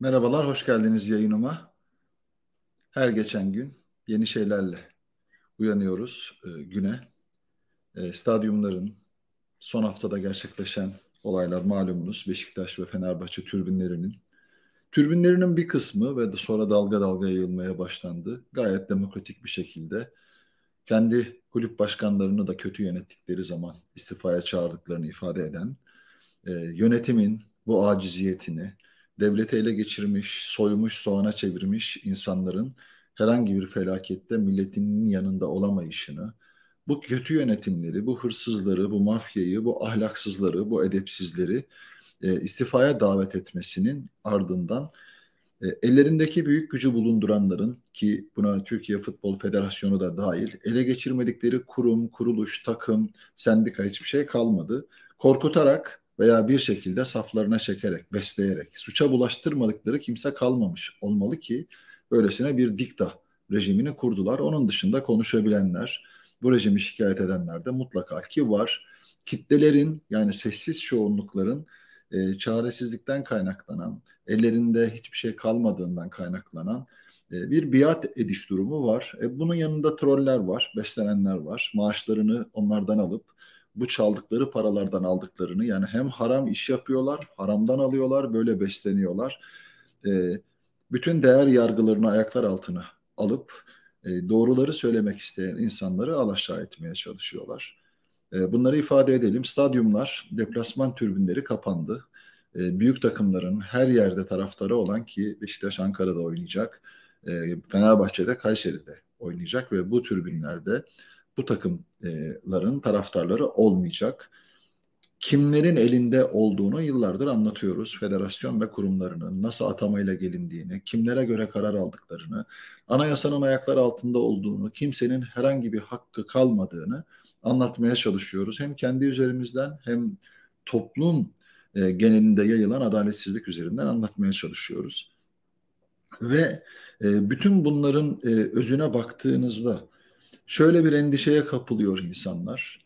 Merhabalar, hoş geldiniz yayınıma. Her geçen gün yeni şeylerle uyanıyoruz e, güne. E, stadyumların son haftada gerçekleşen olaylar malumunuz Beşiktaş ve Fenerbahçe türbinlerinin. Türbinlerinin bir kısmı ve sonra dalga dalga yayılmaya başlandı. Gayet demokratik bir şekilde kendi kulüp başkanlarını da kötü yönettikleri zaman istifaya çağırdıklarını ifade eden e, yönetimin bu aciziyetini, Devlete ele geçirmiş, soymuş, soğana çevirmiş insanların herhangi bir felakette milletinin yanında olamayışını, bu kötü yönetimleri, bu hırsızları, bu mafyayı, bu ahlaksızları, bu edepsizleri e, istifaya davet etmesinin ardından e, ellerindeki büyük gücü bulunduranların ki buna Türkiye Futbol Federasyonu da dahil ele geçirmedikleri kurum, kuruluş, takım, sendika hiçbir şey kalmadı. Korkutarak veya bir şekilde saflarına çekerek, besleyerek suça bulaştırmadıkları kimse kalmamış olmalı ki böylesine bir dikta rejimini kurdular. Onun dışında konuşabilenler, bu rejimi şikayet edenler de mutlaka ki var. Kitlelerin yani sessiz çoğunlukların e, çaresizlikten kaynaklanan, ellerinde hiçbir şey kalmadığından kaynaklanan e, bir biat ediş durumu var. E, bunun yanında troller var, beslenenler var. Maaşlarını onlardan alıp bu çaldıkları paralardan aldıklarını yani hem haram iş yapıyorlar, haramdan alıyorlar, böyle besleniyorlar. E, bütün değer yargılarını ayaklar altına alıp e, doğruları söylemek isteyen insanları alaşağı etmeye çalışıyorlar. E, bunları ifade edelim. Stadyumlar, deplasman türbinleri kapandı. E, büyük takımların her yerde taraftarı olan ki Beşiktaş Ankara'da oynayacak, e, Fenerbahçe'de, Kayseri'de oynayacak ve bu türbinlerde bu takımların taraftarları olmayacak. Kimlerin elinde olduğunu yıllardır anlatıyoruz. Federasyon ve kurumlarının nasıl atamayla gelindiğini, kimlere göre karar aldıklarını, anayasanın ayakları altında olduğunu, kimsenin herhangi bir hakkı kalmadığını anlatmaya çalışıyoruz. Hem kendi üzerimizden hem toplum e, genelinde yayılan adaletsizlik üzerinden anlatmaya çalışıyoruz. Ve e, bütün bunların e, özüne baktığınızda şöyle bir endişeye kapılıyor insanlar.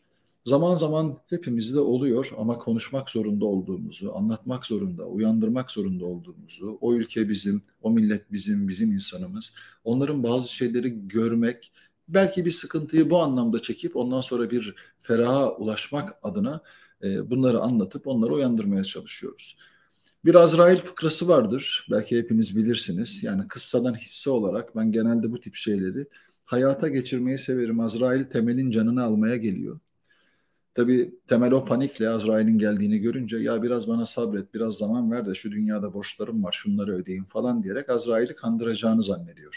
Zaman zaman hepimizde oluyor ama konuşmak zorunda olduğumuzu, anlatmak zorunda, uyandırmak zorunda olduğumuzu, o ülke bizim, o millet bizim, bizim insanımız, onların bazı şeyleri görmek, belki bir sıkıntıyı bu anlamda çekip ondan sonra bir feraha ulaşmak adına e, bunları anlatıp onları uyandırmaya çalışıyoruz. Bir Azrail fıkrası vardır. Belki hepiniz bilirsiniz. Yani kıssadan hisse olarak ben genelde bu tip şeyleri hayata geçirmeyi severim. Azrail Temel'in canını almaya geliyor. Tabi Temel o panikle Azrail'in geldiğini görünce ya biraz bana sabret, biraz zaman ver de şu dünyada borçlarım var, şunları ödeyeyim falan diyerek Azrail'i kandıracağını zannediyor.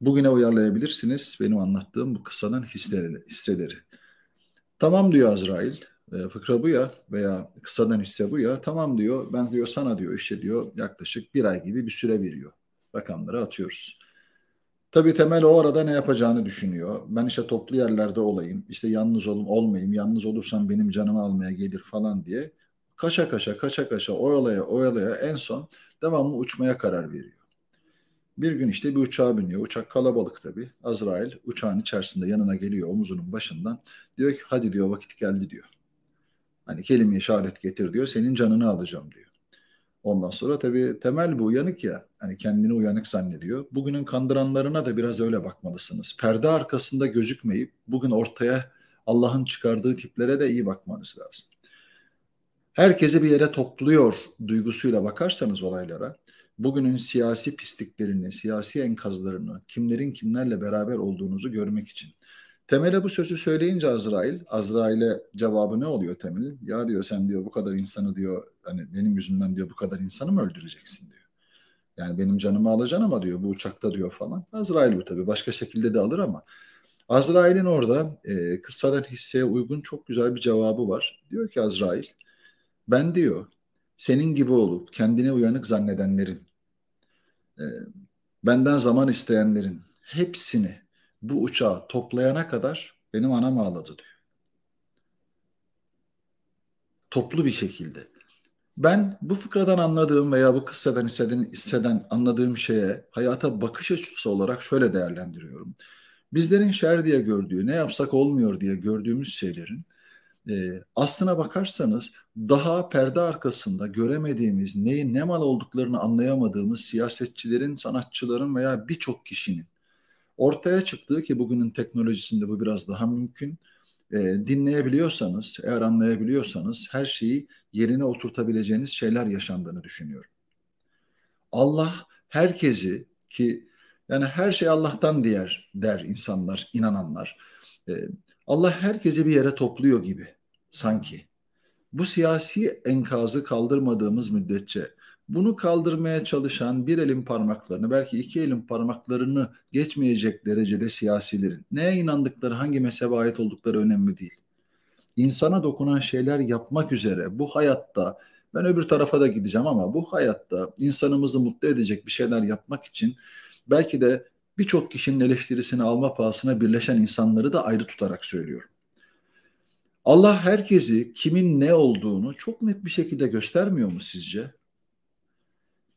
Bugüne uyarlayabilirsiniz benim anlattığım bu kısadan hisleri, hisseleri. Tamam diyor Azrail, e, fıkra bu ya veya kısadan hisse bu ya tamam diyor ben diyor sana diyor işte diyor yaklaşık bir ay gibi bir süre veriyor. Rakamları atıyoruz. Tabii temel o arada ne yapacağını düşünüyor. Ben işte toplu yerlerde olayım, işte yalnız olum, olmayayım, yalnız olursam benim canımı almaya gelir falan diye kaşa kaşa kaşa kaşa oyalaya oyalaya en son devamlı uçmaya karar veriyor. Bir gün işte bir uçağa biniyor. Uçak kalabalık tabii. Azrail uçağın içerisinde yanına geliyor omuzunun başından. Diyor ki hadi diyor vakit geldi diyor. Hani kelime-i şehadet getir diyor. Senin canını alacağım diyor. Ondan sonra tabii temel bu, uyanık ya. Hani kendini uyanık zannediyor. Bugünün kandıranlarına da biraz öyle bakmalısınız. Perde arkasında gözükmeyip bugün ortaya Allah'ın çıkardığı tiplere de iyi bakmanız lazım. Herkesi bir yere topluyor duygusuyla bakarsanız olaylara, bugünün siyasi pisliklerini, siyasi enkazlarını, kimlerin kimlerle beraber olduğunuzu görmek için Temel'e bu sözü söyleyince Azrail, Azrail'e cevabı ne oluyor Temel'in? Ya diyor sen diyor bu kadar insanı diyor hani benim yüzümden diyor bu kadar insanı mı öldüreceksin diyor. Yani benim canımı alacaksın ama diyor bu uçakta diyor falan. Azrail bu tabii başka şekilde de alır ama Azrail'in orada e, kıssadan hisseye uygun çok güzel bir cevabı var. Diyor ki Azrail ben diyor senin gibi olup kendine uyanık zannedenlerin, e, benden zaman isteyenlerin hepsini bu uçağı toplayana kadar benim anam ağladı diyor. Toplu bir şekilde. Ben bu fıkradan anladığım veya bu kıssadan hisseden, hisseden anladığım şeye hayata bakış açısı olarak şöyle değerlendiriyorum. Bizlerin şer diye gördüğü, ne yapsak olmuyor diye gördüğümüz şeylerin e, aslına bakarsanız daha perde arkasında göremediğimiz, neyin ne mal olduklarını anlayamadığımız siyasetçilerin, sanatçıların veya birçok kişinin ortaya çıktığı ki bugünün teknolojisinde bu biraz daha mümkün. E, dinleyebiliyorsanız, eğer anlayabiliyorsanız her şeyi yerine oturtabileceğiniz şeyler yaşandığını düşünüyorum. Allah herkesi ki yani her şey Allah'tan diğer der insanlar, inananlar. E, Allah herkesi bir yere topluyor gibi sanki. Bu siyasi enkazı kaldırmadığımız müddetçe bunu kaldırmaya çalışan bir elin parmaklarını belki iki elin parmaklarını geçmeyecek derecede siyasilerin neye inandıkları hangi mezhebe ait oldukları önemli değil. İnsana dokunan şeyler yapmak üzere bu hayatta ben öbür tarafa da gideceğim ama bu hayatta insanımızı mutlu edecek bir şeyler yapmak için belki de birçok kişinin eleştirisini alma pahasına birleşen insanları da ayrı tutarak söylüyorum. Allah herkesi kimin ne olduğunu çok net bir şekilde göstermiyor mu sizce?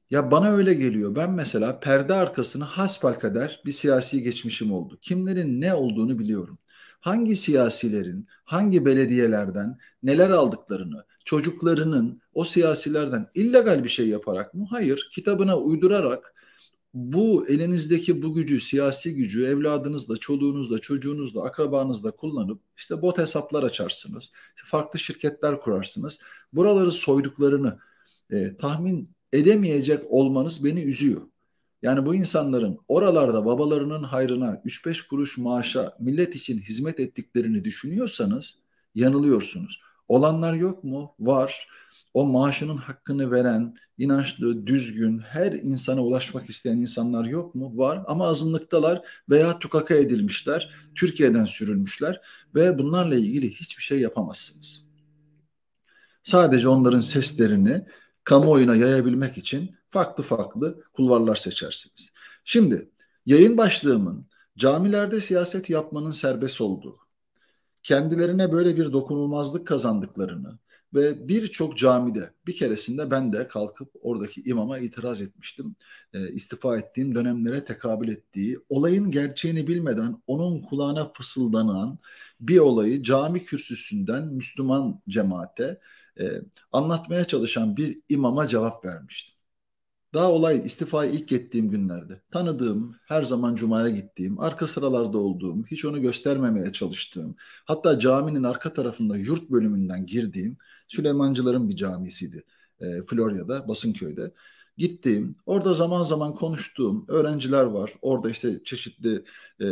Ya bana öyle geliyor. Ben mesela perde arkasını hasbal hasbelkader bir siyasi geçmişim oldu. Kimlerin ne olduğunu biliyorum. Hangi siyasilerin, hangi belediyelerden neler aldıklarını, çocuklarının o siyasilerden illegal bir şey yaparak mı? Hayır, kitabına uydurarak bu elinizdeki bu gücü, siyasi gücü evladınızla, çoluğunuzla, çocuğunuzla, akrabanızla kullanıp işte bot hesaplar açarsınız. Farklı şirketler kurarsınız. Buraları soyduklarını e, tahmin edemeyecek olmanız beni üzüyor. Yani bu insanların oralarda babalarının hayrına 3-5 kuruş maaşa millet için hizmet ettiklerini düşünüyorsanız yanılıyorsunuz. Olanlar yok mu? Var. O maaşının hakkını veren, inançlı, düzgün, her insana ulaşmak isteyen insanlar yok mu? Var. Ama azınlıktalar veya tukaka edilmişler, Türkiye'den sürülmüşler ve bunlarla ilgili hiçbir şey yapamazsınız. Sadece onların seslerini kamuoyuna yayabilmek için farklı farklı kulvarlar seçersiniz. Şimdi yayın başlığımın camilerde siyaset yapmanın serbest olduğu, kendilerine böyle bir dokunulmazlık kazandıklarını ve birçok camide bir keresinde ben de kalkıp oradaki imama itiraz etmiştim. E, istifa ettiğim dönemlere tekabül ettiği, olayın gerçeğini bilmeden onun kulağına fısıldanan bir olayı cami kürsüsünden Müslüman cemaate e, anlatmaya çalışan bir imama cevap vermiştim. Daha olay istifayı ilk ettiğim günlerde. Tanıdığım, her zaman cumaya gittiğim, arka sıralarda olduğum, hiç onu göstermemeye çalıştığım, hatta caminin arka tarafında yurt bölümünden girdiğim Süleymancıların bir camisiydi. E, Florya'da, Basınköy'de gittiğim, orada zaman zaman konuştuğum öğrenciler var. Orada işte çeşitli e,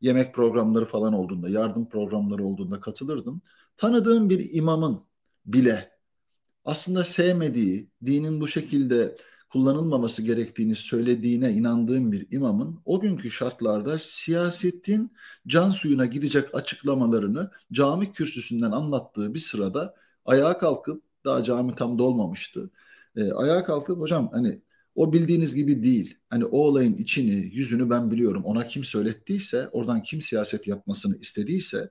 yemek programları falan olduğunda, yardım programları olduğunda katılırdım. Tanıdığım bir imamın bile aslında sevmediği, dinin bu şekilde kullanılmaması gerektiğini söylediğine inandığım bir imamın o günkü şartlarda siyasetin can suyuna gidecek açıklamalarını cami kürsüsünden anlattığı bir sırada ayağa kalkıp daha cami tam dolmamıştı. E, ayağa kalkıp hocam hani o bildiğiniz gibi değil. Hani o olayın içini, yüzünü ben biliyorum. Ona kim söylettiyse, oradan kim siyaset yapmasını istediyse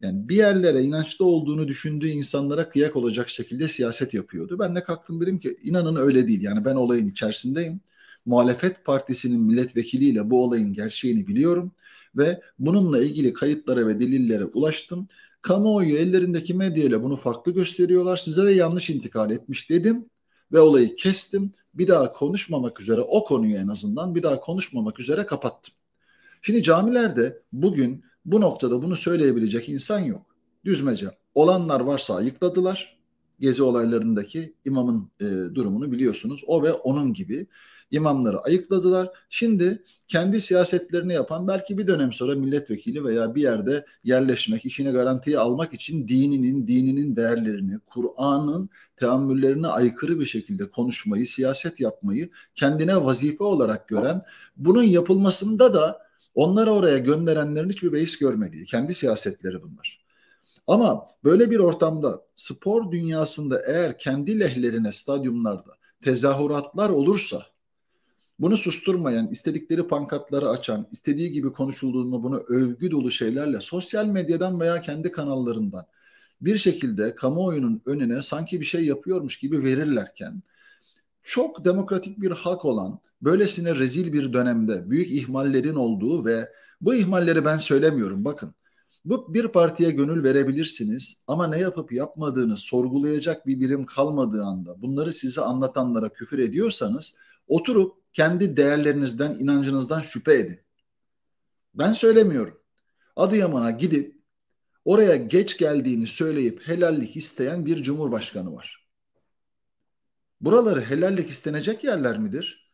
yani bir yerlere inançlı olduğunu düşündüğü insanlara kıyak olacak şekilde siyaset yapıyordu. Ben de kalktım dedim ki inanın öyle değil. Yani ben olayın içerisindeyim. Muhalefet partisinin milletvekiliyle bu olayın gerçeğini biliyorum ve bununla ilgili kayıtlara ve delillere ulaştım. Kamuoyu ellerindeki medyayla bunu farklı gösteriyorlar. Size de yanlış intikal etmiş dedim ve olayı kestim bir daha konuşmamak üzere o konuyu en azından bir daha konuşmamak üzere kapattım. Şimdi camilerde bugün bu noktada bunu söyleyebilecek insan yok. Düzmece olanlar varsa ayıkladılar. Gezi olaylarındaki imamın e, durumunu biliyorsunuz. O ve onun gibi imamları ayıkladılar. Şimdi kendi siyasetlerini yapan belki bir dönem sonra milletvekili veya bir yerde yerleşmek, işine garantiye almak için dininin, dininin değerlerini, Kur'an'ın teamüllerine aykırı bir şekilde konuşmayı, siyaset yapmayı kendine vazife olarak gören, bunun yapılmasında da onları oraya gönderenlerin hiçbir beis görmediği, kendi siyasetleri bunlar. Ama böyle bir ortamda spor dünyasında eğer kendi lehlerine stadyumlarda tezahüratlar olursa bunu susturmayan, istedikleri pankartları açan, istediği gibi konuşulduğunu bunu övgü dolu şeylerle sosyal medyadan veya kendi kanallarından bir şekilde kamuoyunun önüne sanki bir şey yapıyormuş gibi verirlerken çok demokratik bir hak olan böylesine rezil bir dönemde büyük ihmallerin olduğu ve bu ihmalleri ben söylemiyorum bakın. Bu bir partiye gönül verebilirsiniz ama ne yapıp yapmadığını sorgulayacak bir birim kalmadığı anda bunları size anlatanlara küfür ediyorsanız oturup kendi değerlerinizden, inancınızdan şüphe edin. Ben söylemiyorum. Adıyaman'a gidip oraya geç geldiğini söyleyip helallik isteyen bir cumhurbaşkanı var. Buraları helallik istenecek yerler midir?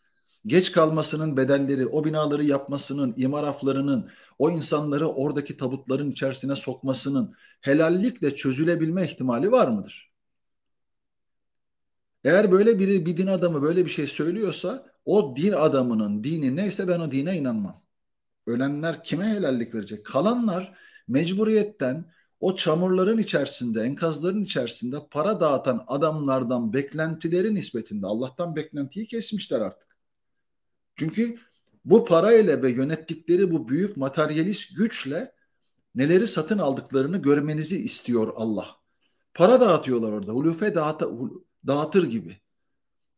Geç kalmasının bedelleri, o binaları yapmasının, imar aflarının, o insanları oradaki tabutların içerisine sokmasının helallikle çözülebilme ihtimali var mıdır? Eğer böyle biri bir din adamı böyle bir şey söylüyorsa o din adamının dini neyse ben o dine inanmam. Ölenler kime helallik verecek? Kalanlar mecburiyetten o çamurların içerisinde, enkazların içerisinde para dağıtan adamlardan beklentileri nispetinde Allah'tan beklentiyi kesmişler artık. Çünkü bu parayla ve yönettikleri bu büyük materyalist güçle neleri satın aldıklarını görmenizi istiyor Allah. Para dağıtıyorlar orada. Hulufe dağıta, dağıtır gibi.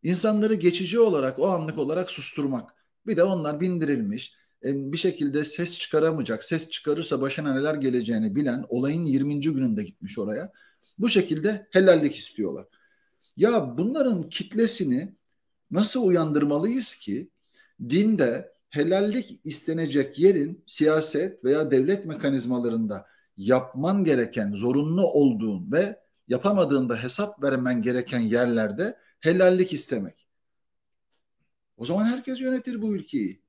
İnsanları geçici olarak o anlık olarak susturmak. Bir de onlar bindirilmiş e, bir şekilde ses çıkaramayacak, ses çıkarırsa başına neler geleceğini bilen olayın 20. gününde gitmiş oraya. Bu şekilde helallik istiyorlar. Ya bunların kitlesini nasıl uyandırmalıyız ki dinde helallik istenecek yerin siyaset veya devlet mekanizmalarında yapman gereken, zorunlu olduğun ve yapamadığında hesap vermen gereken yerlerde helallik istemek. O zaman herkes yönetir bu ülkeyi.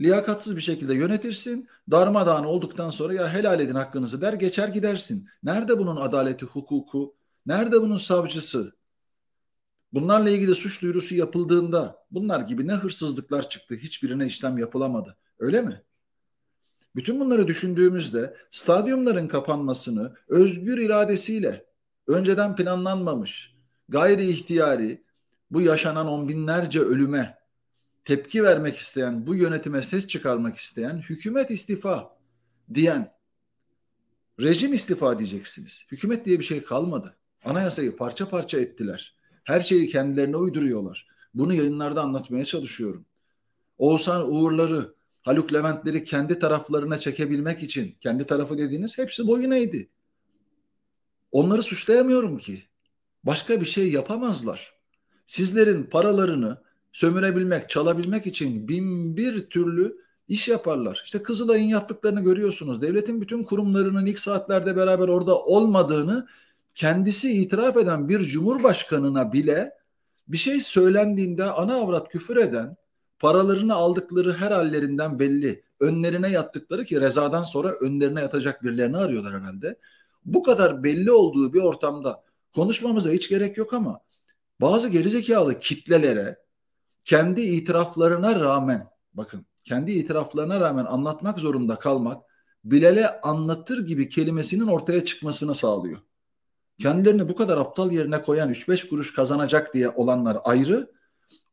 Liyakatsız bir şekilde yönetirsin, darmadağın olduktan sonra ya helal edin hakkınızı der geçer gidersin. Nerede bunun adaleti, hukuku? Nerede bunun savcısı? Bunlarla ilgili suç duyurusu yapıldığında bunlar gibi ne hırsızlıklar çıktı, hiçbirine işlem yapılamadı. Öyle mi? Bütün bunları düşündüğümüzde stadyumların kapanmasını özgür iradesiyle önceden planlanmamış, gayri ihtiyari, bu yaşanan on binlerce ölüme tepki vermek isteyen, bu yönetime ses çıkarmak isteyen, hükümet istifa diyen, rejim istifa diyeceksiniz. Hükümet diye bir şey kalmadı. Anayasayı parça parça ettiler. Her şeyi kendilerine uyduruyorlar. Bunu yayınlarda anlatmaya çalışıyorum. Oğuzhan Uğurları, Haluk Leventleri kendi taraflarına çekebilmek için, kendi tarafı dediğiniz hepsi boyun eğdi. Onları suçlayamıyorum ki. Başka bir şey yapamazlar sizlerin paralarını sömürebilmek, çalabilmek için bin bir türlü iş yaparlar. İşte Kızılay'ın yaptıklarını görüyorsunuz. Devletin bütün kurumlarının ilk saatlerde beraber orada olmadığını kendisi itiraf eden bir cumhurbaşkanına bile bir şey söylendiğinde ana avrat küfür eden, paralarını aldıkları her hallerinden belli, önlerine yattıkları ki rezadan sonra önlerine yatacak birilerini arıyorlar herhalde. Bu kadar belli olduğu bir ortamda konuşmamıza hiç gerek yok ama bazı gerizekalı kitlelere kendi itiraflarına rağmen bakın kendi itiraflarına rağmen anlatmak zorunda kalmak bilele anlatır gibi kelimesinin ortaya çıkmasını sağlıyor. Kendilerini bu kadar aptal yerine koyan 3-5 kuruş kazanacak diye olanlar ayrı.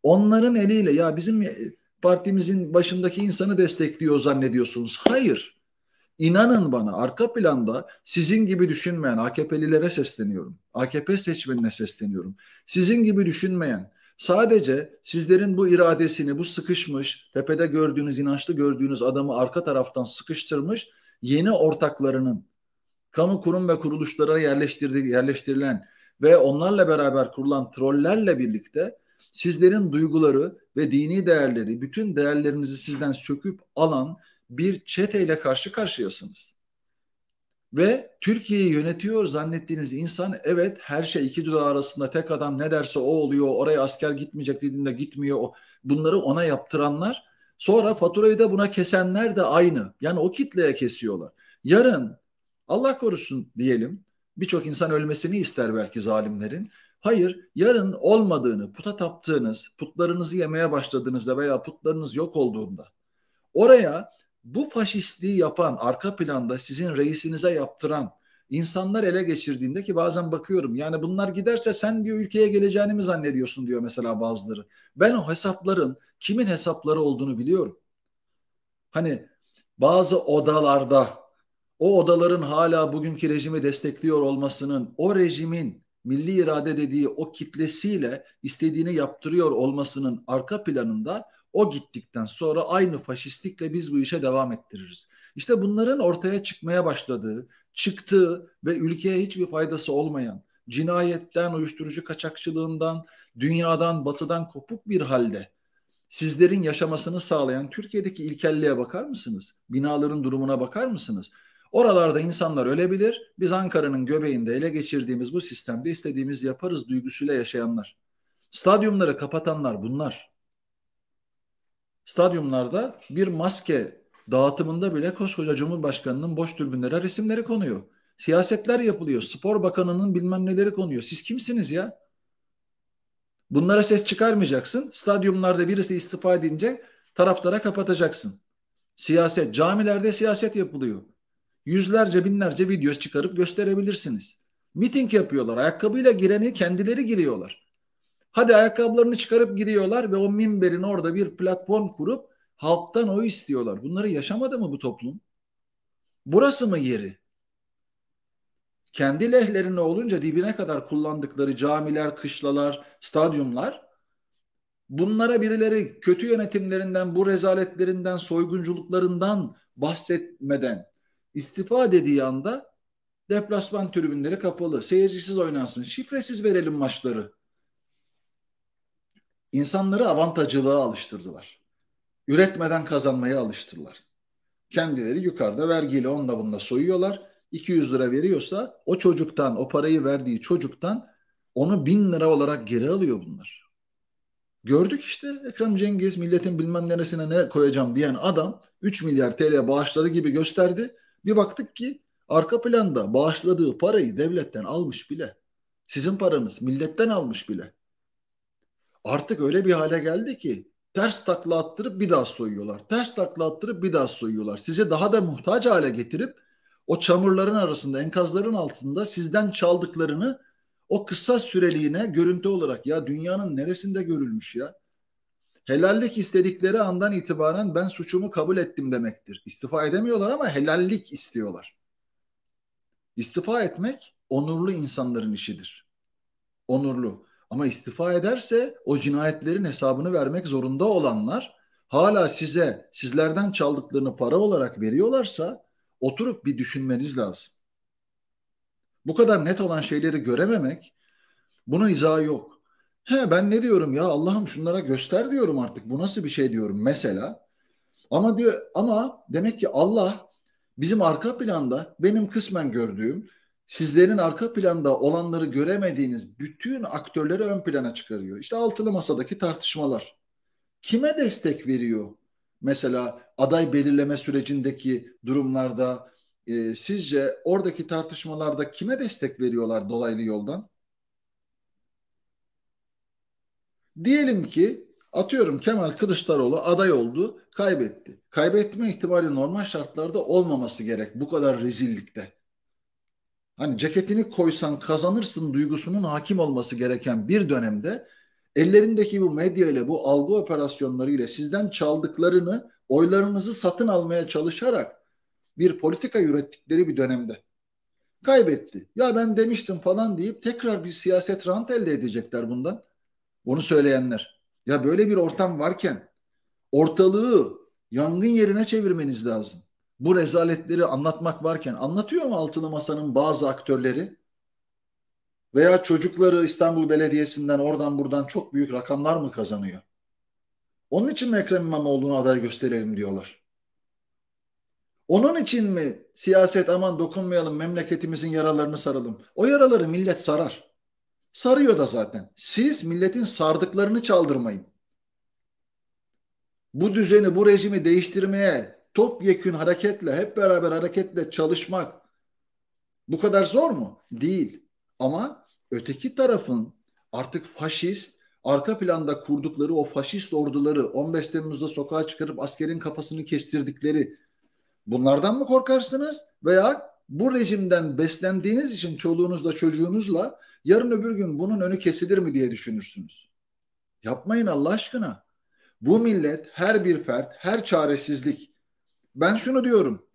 Onların eliyle ya bizim e, partimizin başındaki insanı destekliyor zannediyorsunuz. Hayır. İnanın bana arka planda sizin gibi düşünmeyen AKP'lilere sesleniyorum. AKP seçmenine sesleniyorum. Sizin gibi düşünmeyen sadece sizlerin bu iradesini bu sıkışmış tepede gördüğünüz inançlı gördüğünüz adamı arka taraftan sıkıştırmış yeni ortaklarının kamu kurum ve kuruluşlara yerleştirdiği yerleştirilen ve onlarla beraber kurulan trollerle birlikte sizlerin duyguları ve dini değerleri bütün değerlerinizi sizden söküp alan bir çeteyle karşı karşıyasınız. Ve Türkiye'yi yönetiyor zannettiğiniz insan evet her şey iki dudağı arasında tek adam ne derse o oluyor oraya asker gitmeyecek dediğinde gitmiyor bunları ona yaptıranlar sonra faturayı da buna kesenler de aynı yani o kitleye kesiyorlar. Yarın Allah korusun diyelim birçok insan ölmesini ister belki zalimlerin hayır yarın olmadığını puta taptığınız putlarınızı yemeye başladığınızda veya putlarınız yok olduğunda oraya bu faşistliği yapan, arka planda sizin reisinize yaptıran, insanlar ele geçirdiğinde ki bazen bakıyorum yani bunlar giderse sen diyor ülkeye geleceğini mi zannediyorsun diyor mesela bazıları. Ben o hesapların kimin hesapları olduğunu biliyorum. Hani bazı odalarda o odaların hala bugünkü rejimi destekliyor olmasının o rejimin milli irade dediği o kitlesiyle istediğini yaptırıyor olmasının arka planında o gittikten sonra aynı faşistlikle biz bu işe devam ettiririz. İşte bunların ortaya çıkmaya başladığı, çıktığı ve ülkeye hiçbir faydası olmayan cinayetten, uyuşturucu kaçakçılığından, dünyadan, batıdan kopuk bir halde sizlerin yaşamasını sağlayan Türkiye'deki ilkelliğe bakar mısınız? Binaların durumuna bakar mısınız? Oralarda insanlar ölebilir. Biz Ankara'nın göbeğinde ele geçirdiğimiz bu sistemde istediğimiz yaparız duygusuyla yaşayanlar. Stadyumları kapatanlar bunlar stadyumlarda bir maske dağıtımında bile koskoca Cumhurbaşkanı'nın boş türbünlere resimleri konuyor. Siyasetler yapılıyor. Spor Bakanı'nın bilmem neleri konuyor. Siz kimsiniz ya? Bunlara ses çıkarmayacaksın. Stadyumlarda birisi istifa edince taraftara kapatacaksın. Siyaset, camilerde siyaset yapılıyor. Yüzlerce binlerce video çıkarıp gösterebilirsiniz. Miting yapıyorlar. Ayakkabıyla gireni kendileri giriyorlar. Hadi ayakkabılarını çıkarıp giriyorlar ve o minberin orada bir platform kurup halktan oy istiyorlar. Bunları yaşamadı mı bu toplum? Burası mı yeri? Kendi lehlerine olunca dibine kadar kullandıkları camiler, kışlalar, stadyumlar bunlara birileri kötü yönetimlerinden, bu rezaletlerinden, soygunculuklarından bahsetmeden istifa dediği anda deplasman tribünleri kapalı, seyircisiz oynansın, şifresiz verelim maçları insanları avantajcılığa alıştırdılar. Üretmeden kazanmaya alıştırdılar. Kendileri yukarıda vergiyle onunla bununla soyuyorlar. 200 lira veriyorsa o çocuktan, o parayı verdiği çocuktan onu 1000 lira olarak geri alıyor bunlar. Gördük işte Ekrem Cengiz milletin bilmem neresine ne koyacağım diyen adam 3 milyar TL bağışladı gibi gösterdi. Bir baktık ki arka planda bağışladığı parayı devletten almış bile. Sizin paranız milletten almış bile artık öyle bir hale geldi ki ters takla attırıp bir daha soyuyorlar. Ters takla attırıp bir daha soyuyorlar. Size daha da muhtaç hale getirip o çamurların arasında, enkazların altında sizden çaldıklarını o kısa süreliğine görüntü olarak ya dünyanın neresinde görülmüş ya? Helallik istedikleri andan itibaren ben suçumu kabul ettim demektir. İstifa edemiyorlar ama helallik istiyorlar. İstifa etmek onurlu insanların işidir. Onurlu. Ama istifa ederse o cinayetlerin hesabını vermek zorunda olanlar hala size sizlerden çaldıklarını para olarak veriyorlarsa oturup bir düşünmeniz lazım. Bu kadar net olan şeyleri görememek bunun izahı yok. He ben ne diyorum ya Allah'ım şunlara göster diyorum artık bu nasıl bir şey diyorum mesela. Ama diyor ama demek ki Allah bizim arka planda benim kısmen gördüğüm sizlerin arka planda olanları göremediğiniz bütün aktörleri ön plana çıkarıyor. İşte altılı masadaki tartışmalar. Kime destek veriyor? Mesela aday belirleme sürecindeki durumlarda e, sizce oradaki tartışmalarda kime destek veriyorlar dolaylı yoldan? Diyelim ki atıyorum Kemal Kılıçdaroğlu aday oldu, kaybetti. Kaybetme ihtimali normal şartlarda olmaması gerek bu kadar rezillikte hani ceketini koysan kazanırsın duygusunun hakim olması gereken bir dönemde ellerindeki bu medya ile bu algı operasyonları ile sizden çaldıklarını oylarınızı satın almaya çalışarak bir politika ürettikleri bir dönemde kaybetti. Ya ben demiştim falan deyip tekrar bir siyaset rant elde edecekler bundan. Onu söyleyenler. Ya böyle bir ortam varken ortalığı yangın yerine çevirmeniz lazım bu rezaletleri anlatmak varken anlatıyor mu Altılı Masa'nın bazı aktörleri? Veya çocukları İstanbul Belediyesi'nden oradan buradan çok büyük rakamlar mı kazanıyor? Onun için mi Ekrem İmamoğlu'nu aday gösterelim diyorlar? Onun için mi siyaset aman dokunmayalım memleketimizin yaralarını saralım? O yaraları millet sarar. Sarıyor da zaten. Siz milletin sardıklarını çaldırmayın. Bu düzeni, bu rejimi değiştirmeye topyekün hareketle, hep beraber hareketle çalışmak bu kadar zor mu? Değil. Ama öteki tarafın artık faşist, arka planda kurdukları o faşist orduları 15 Temmuz'da sokağa çıkarıp askerin kafasını kestirdikleri bunlardan mı korkarsınız? Veya bu rejimden beslendiğiniz için çoluğunuzla çocuğunuzla yarın öbür gün bunun önü kesilir mi diye düşünürsünüz. Yapmayın Allah aşkına. Bu millet her bir fert, her çaresizlik ben şunu diyorum.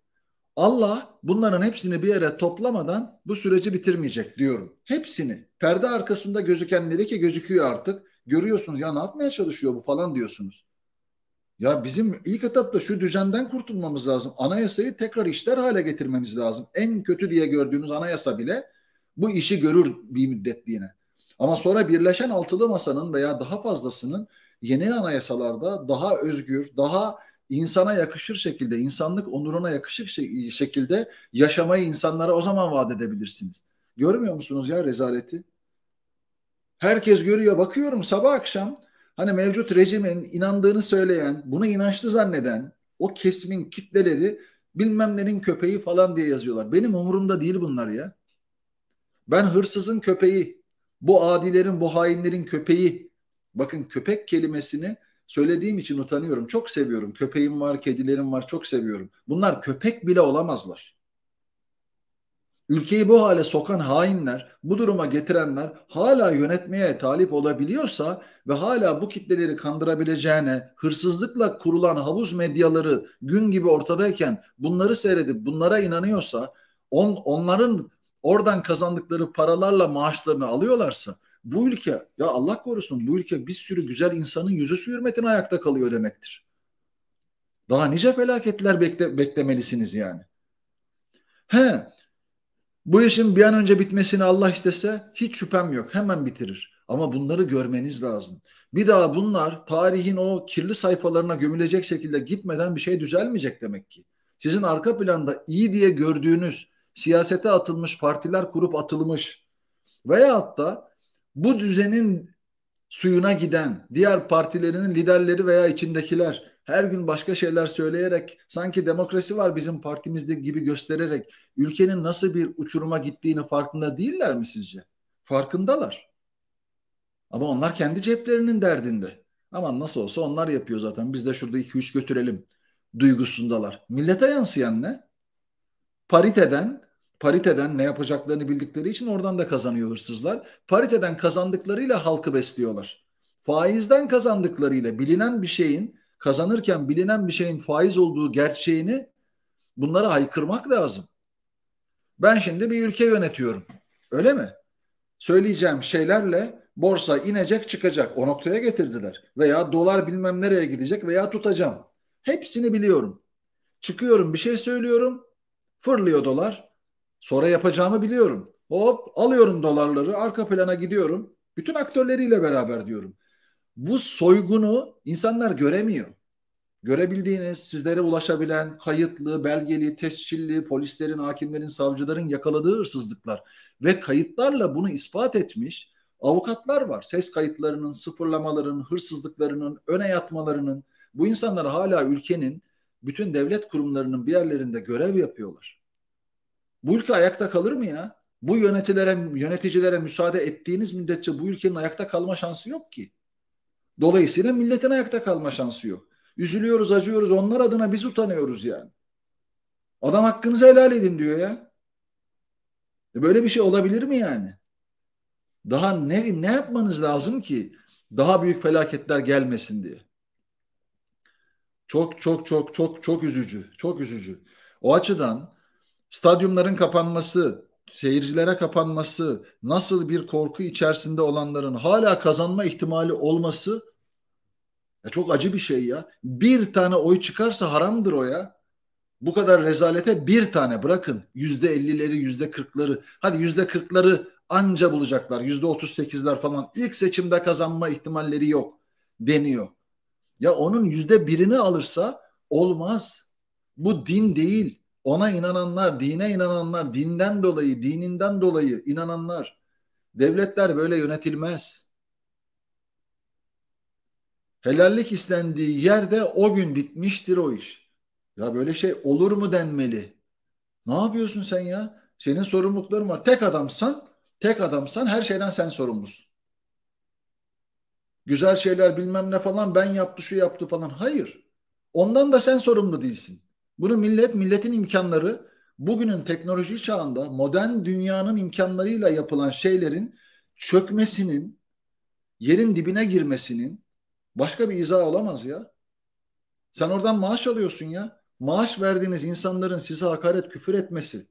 Allah bunların hepsini bir yere toplamadan bu süreci bitirmeyecek diyorum. Hepsini. Perde arkasında gözükenleri ki gözüküyor artık. Görüyorsunuz ya ne yapmaya çalışıyor bu falan diyorsunuz. Ya bizim ilk etapta şu düzenden kurtulmamız lazım. Anayasayı tekrar işler hale getirmemiz lazım. En kötü diye gördüğümüz anayasa bile bu işi görür bir müddetliğine. Ama sonra birleşen altılı masanın veya daha fazlasının yeni anayasalarda daha özgür, daha insana yakışır şekilde, insanlık onuruna yakışır şey, şekilde yaşamayı insanlara o zaman vaat edebilirsiniz. Görmüyor musunuz ya rezaleti? Herkes görüyor, bakıyorum sabah akşam hani mevcut rejimin inandığını söyleyen, bunu inançlı zanneden o kesimin kitleleri bilmem nenin köpeği falan diye yazıyorlar. Benim umurumda değil bunlar ya. Ben hırsızın köpeği, bu adilerin, bu hainlerin köpeği. Bakın köpek kelimesini Söylediğim için utanıyorum. Çok seviyorum. Köpeğim var, kedilerim var. Çok seviyorum. Bunlar köpek bile olamazlar. Ülkeyi bu hale sokan hainler, bu duruma getirenler hala yönetmeye talip olabiliyorsa ve hala bu kitleleri kandırabileceğine hırsızlıkla kurulan havuz medyaları gün gibi ortadayken bunları seyredip bunlara inanıyorsa on, onların oradan kazandıkları paralarla maaşlarını alıyorlarsa bu ülke ya Allah korusun bu ülke bir sürü güzel insanın yüzü hürmetine ayakta kalıyor demektir. Daha nice felaketler bekle, beklemelisiniz yani. He, bu işin bir an önce bitmesini Allah istese hiç şüphem yok. Hemen bitirir. Ama bunları görmeniz lazım. Bir daha bunlar tarihin o kirli sayfalarına gömülecek şekilde gitmeden bir şey düzelmeyecek demek ki. Sizin arka planda iyi diye gördüğünüz siyasete atılmış partiler kurup atılmış veya hatta bu düzenin suyuna giden diğer partilerinin liderleri veya içindekiler her gün başka şeyler söyleyerek sanki demokrasi var bizim partimizde gibi göstererek ülkenin nasıl bir uçuruma gittiğini farkında değiller mi sizce? Farkındalar. Ama onlar kendi ceplerinin derdinde. Ama nasıl olsa onlar yapıyor zaten. Biz de şurada iki üç götürelim duygusundalar. Millete yansıyan ne? Pariteden pariteden ne yapacaklarını bildikleri için oradan da kazanıyor hırsızlar. Pariteden kazandıklarıyla halkı besliyorlar. Faizden kazandıklarıyla bilinen bir şeyin kazanırken bilinen bir şeyin faiz olduğu gerçeğini bunlara haykırmak lazım. Ben şimdi bir ülke yönetiyorum. Öyle mi? Söyleyeceğim şeylerle borsa inecek çıkacak. O noktaya getirdiler. Veya dolar bilmem nereye gidecek veya tutacağım. Hepsini biliyorum. Çıkıyorum bir şey söylüyorum. Fırlıyor dolar. Sonra yapacağımı biliyorum. Hop alıyorum dolarları arka plana gidiyorum. Bütün aktörleriyle beraber diyorum. Bu soygunu insanlar göremiyor. Görebildiğiniz, sizlere ulaşabilen, kayıtlı, belgeli, tescilli, polislerin, hakimlerin, savcıların yakaladığı hırsızlıklar ve kayıtlarla bunu ispat etmiş avukatlar var. Ses kayıtlarının, sıfırlamaların, hırsızlıklarının, öne yatmalarının bu insanlar hala ülkenin bütün devlet kurumlarının bir yerlerinde görev yapıyorlar. Bu ülke ayakta kalır mı ya? Bu yöneticilere, yöneticilere müsaade ettiğiniz müddetçe bu ülkenin ayakta kalma şansı yok ki. Dolayısıyla milletin ayakta kalma şansı yok. Üzülüyoruz, acıyoruz. Onlar adına biz utanıyoruz yani. Adam hakkınızı helal edin diyor ya. E böyle bir şey olabilir mi yani? Daha ne ne yapmanız lazım ki daha büyük felaketler gelmesin diye? Çok çok çok çok çok üzücü. Çok üzücü. O açıdan Stadyumların kapanması, seyircilere kapanması, nasıl bir korku içerisinde olanların hala kazanma ihtimali olması ya e, çok acı bir şey ya. Bir tane oy çıkarsa haramdır o ya. Bu kadar rezalete bir tane bırakın. Yüzde ellileri, yüzde kırkları. Hadi yüzde kırkları anca bulacaklar. Yüzde otuz sekizler falan. İlk seçimde kazanma ihtimalleri yok deniyor. Ya onun yüzde birini alırsa olmaz. Bu din değil ona inananlar, dine inananlar, dinden dolayı, dininden dolayı inananlar. Devletler böyle yönetilmez. Helallik istendiği yerde o gün bitmiştir o iş. Ya böyle şey olur mu denmeli? Ne yapıyorsun sen ya? Senin sorumlulukların var. Tek adamsan, tek adamsan her şeyden sen sorumlusun. Güzel şeyler bilmem ne falan ben yaptı şu yaptı falan. Hayır. Ondan da sen sorumlu değilsin. Bunu millet, milletin imkanları bugünün teknoloji çağında modern dünyanın imkanlarıyla yapılan şeylerin çökmesinin, yerin dibine girmesinin başka bir izahı olamaz ya. Sen oradan maaş alıyorsun ya. Maaş verdiğiniz insanların size hakaret küfür etmesi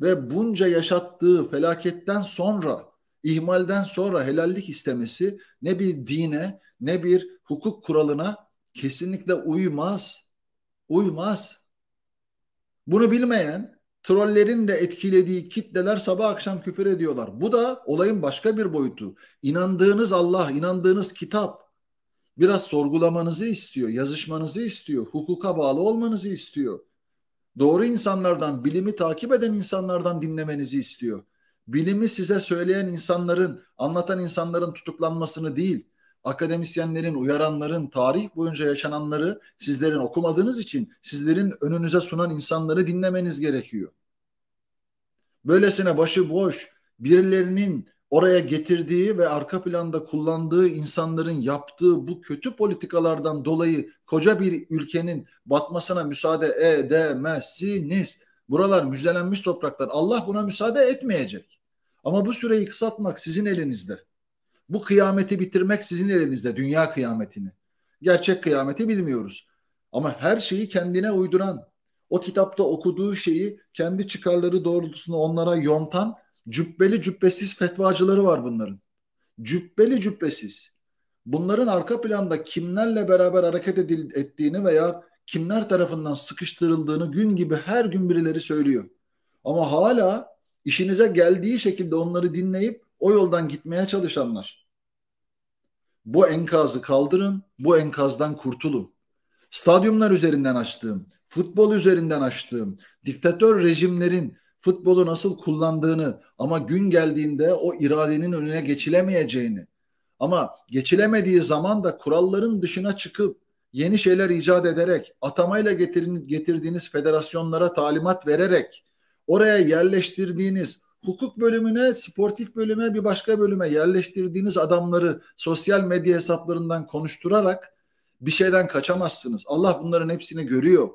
ve bunca yaşattığı felaketten sonra, ihmalden sonra helallik istemesi ne bir dine ne bir hukuk kuralına kesinlikle uymaz. Uymaz. Bunu bilmeyen trollerin de etkilediği kitleler sabah akşam küfür ediyorlar. Bu da olayın başka bir boyutu. İnandığınız Allah, inandığınız kitap biraz sorgulamanızı istiyor, yazışmanızı istiyor, hukuka bağlı olmanızı istiyor. Doğru insanlardan, bilimi takip eden insanlardan dinlemenizi istiyor. Bilimi size söyleyen insanların, anlatan insanların tutuklanmasını değil, akademisyenlerin, uyaranların tarih boyunca yaşananları sizlerin okumadığınız için sizlerin önünüze sunan insanları dinlemeniz gerekiyor. Böylesine başı boş birilerinin oraya getirdiği ve arka planda kullandığı insanların yaptığı bu kötü politikalardan dolayı koca bir ülkenin batmasına müsaade edemezsiniz. Buralar müjdelenmiş topraklar. Allah buna müsaade etmeyecek. Ama bu süreyi kısaltmak sizin elinizde. Bu kıyameti bitirmek sizin elinizde dünya kıyametini. Gerçek kıyameti bilmiyoruz. Ama her şeyi kendine uyduran, o kitapta okuduğu şeyi kendi çıkarları doğrultusunda onlara yontan cübbeli cübbesiz fetvacıları var bunların. Cübbeli cübbesiz. Bunların arka planda kimlerle beraber hareket edil, ettiğini veya kimler tarafından sıkıştırıldığını gün gibi her gün birileri söylüyor. Ama hala işinize geldiği şekilde onları dinleyip o yoldan gitmeye çalışanlar bu enkazı kaldırın, bu enkazdan kurtulun. Stadyumlar üzerinden açtığım, futbol üzerinden açtığım, diktatör rejimlerin futbolu nasıl kullandığını ama gün geldiğinde o iradenin önüne geçilemeyeceğini ama geçilemediği zaman da kuralların dışına çıkıp yeni şeyler icat ederek, atamayla getirin, getirdiğiniz federasyonlara talimat vererek, oraya yerleştirdiğiniz hukuk bölümüne, sportif bölüme, bir başka bölüme yerleştirdiğiniz adamları sosyal medya hesaplarından konuşturarak bir şeyden kaçamazsınız. Allah bunların hepsini görüyor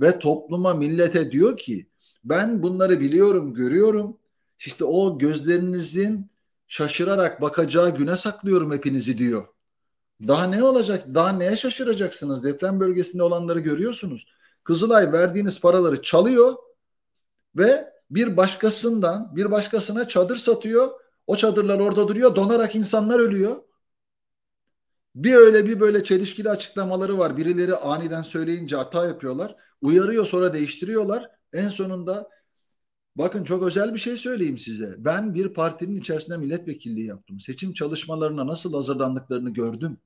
ve topluma, millete diyor ki ben bunları biliyorum, görüyorum. İşte o gözlerinizin şaşırarak bakacağı güne saklıyorum hepinizi diyor. Daha ne olacak? Daha neye şaşıracaksınız? Deprem bölgesinde olanları görüyorsunuz. Kızılay verdiğiniz paraları çalıyor ve bir başkasından bir başkasına çadır satıyor. O çadırlar orada duruyor. Donarak insanlar ölüyor. Bir öyle bir böyle çelişkili açıklamaları var. Birileri aniden söyleyince hata yapıyorlar. Uyarıyor sonra değiştiriyorlar. En sonunda bakın çok özel bir şey söyleyeyim size. Ben bir partinin içerisinde milletvekilliği yaptım. Seçim çalışmalarına nasıl hazırlandıklarını gördüm.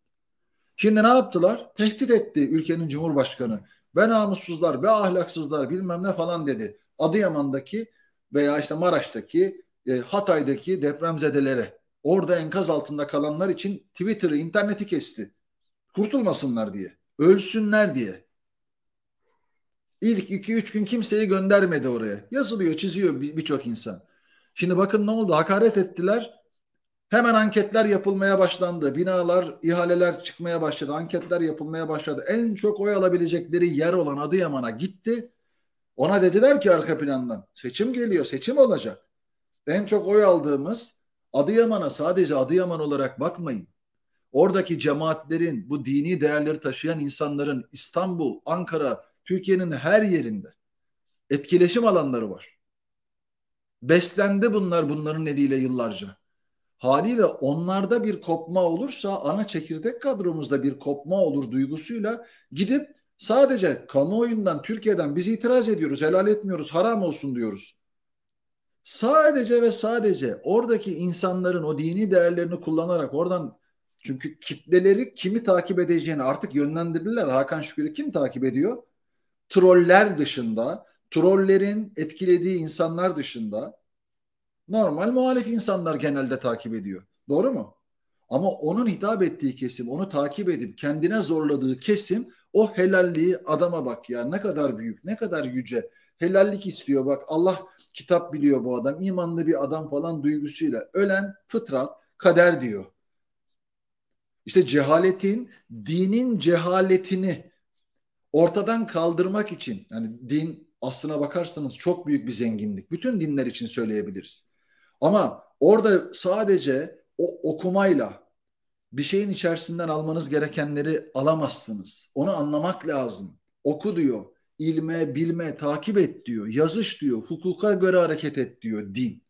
Şimdi ne yaptılar? Tehdit etti ülkenin cumhurbaşkanı. Ben namussuzlar, ve ahlaksızlar bilmem ne falan dedi. Adıyaman'daki veya işte Maraş'taki, e, Hatay'daki depremzedelere orada enkaz altında kalanlar için Twitter'ı, interneti kesti. Kurtulmasınlar diye, ölsünler diye. İlk 2-3 gün kimseyi göndermedi oraya. Yazılıyor, çiziyor birçok bir insan. Şimdi bakın ne oldu? Hakaret ettiler. Hemen anketler yapılmaya başlandı. Binalar, ihaleler çıkmaya başladı. Anketler yapılmaya başladı. En çok oy alabilecekleri yer olan Adıyaman'a gitti. Ona dediler ki arka plandan seçim geliyor, seçim olacak. En çok oy aldığımız Adıyaman'a sadece Adıyaman olarak bakmayın. Oradaki cemaatlerin, bu dini değerleri taşıyan insanların İstanbul, Ankara, Türkiye'nin her yerinde etkileşim alanları var. Beslendi bunlar bunların eliyle yıllarca. Haliyle onlarda bir kopma olursa ana çekirdek kadromuzda bir kopma olur duygusuyla gidip Sadece kamuoyundan Türkiye'den biz itiraz ediyoruz, helal etmiyoruz, haram olsun diyoruz. Sadece ve sadece oradaki insanların o dini değerlerini kullanarak oradan çünkü kitleleri kimi takip edeceğini artık yönlendirirler. Hakan Şükür'ü kim takip ediyor? Troller dışında, trollerin etkilediği insanlar dışında normal muhalif insanlar genelde takip ediyor. Doğru mu? Ama onun hitap ettiği kesim, onu takip edip kendine zorladığı kesim o helalliği adama bak ya ne kadar büyük, ne kadar yüce. Helallik istiyor bak Allah kitap biliyor bu adam, imanlı bir adam falan duygusuyla. Ölen fıtrat, kader diyor. İşte cehaletin, dinin cehaletini ortadan kaldırmak için yani din aslına bakarsanız çok büyük bir zenginlik. Bütün dinler için söyleyebiliriz. Ama orada sadece o okumayla, bir şeyin içerisinden almanız gerekenleri alamazsınız. Onu anlamak lazım. Oku diyor, ilme, bilme, takip et diyor, yazış diyor, hukuka göre hareket et diyor din.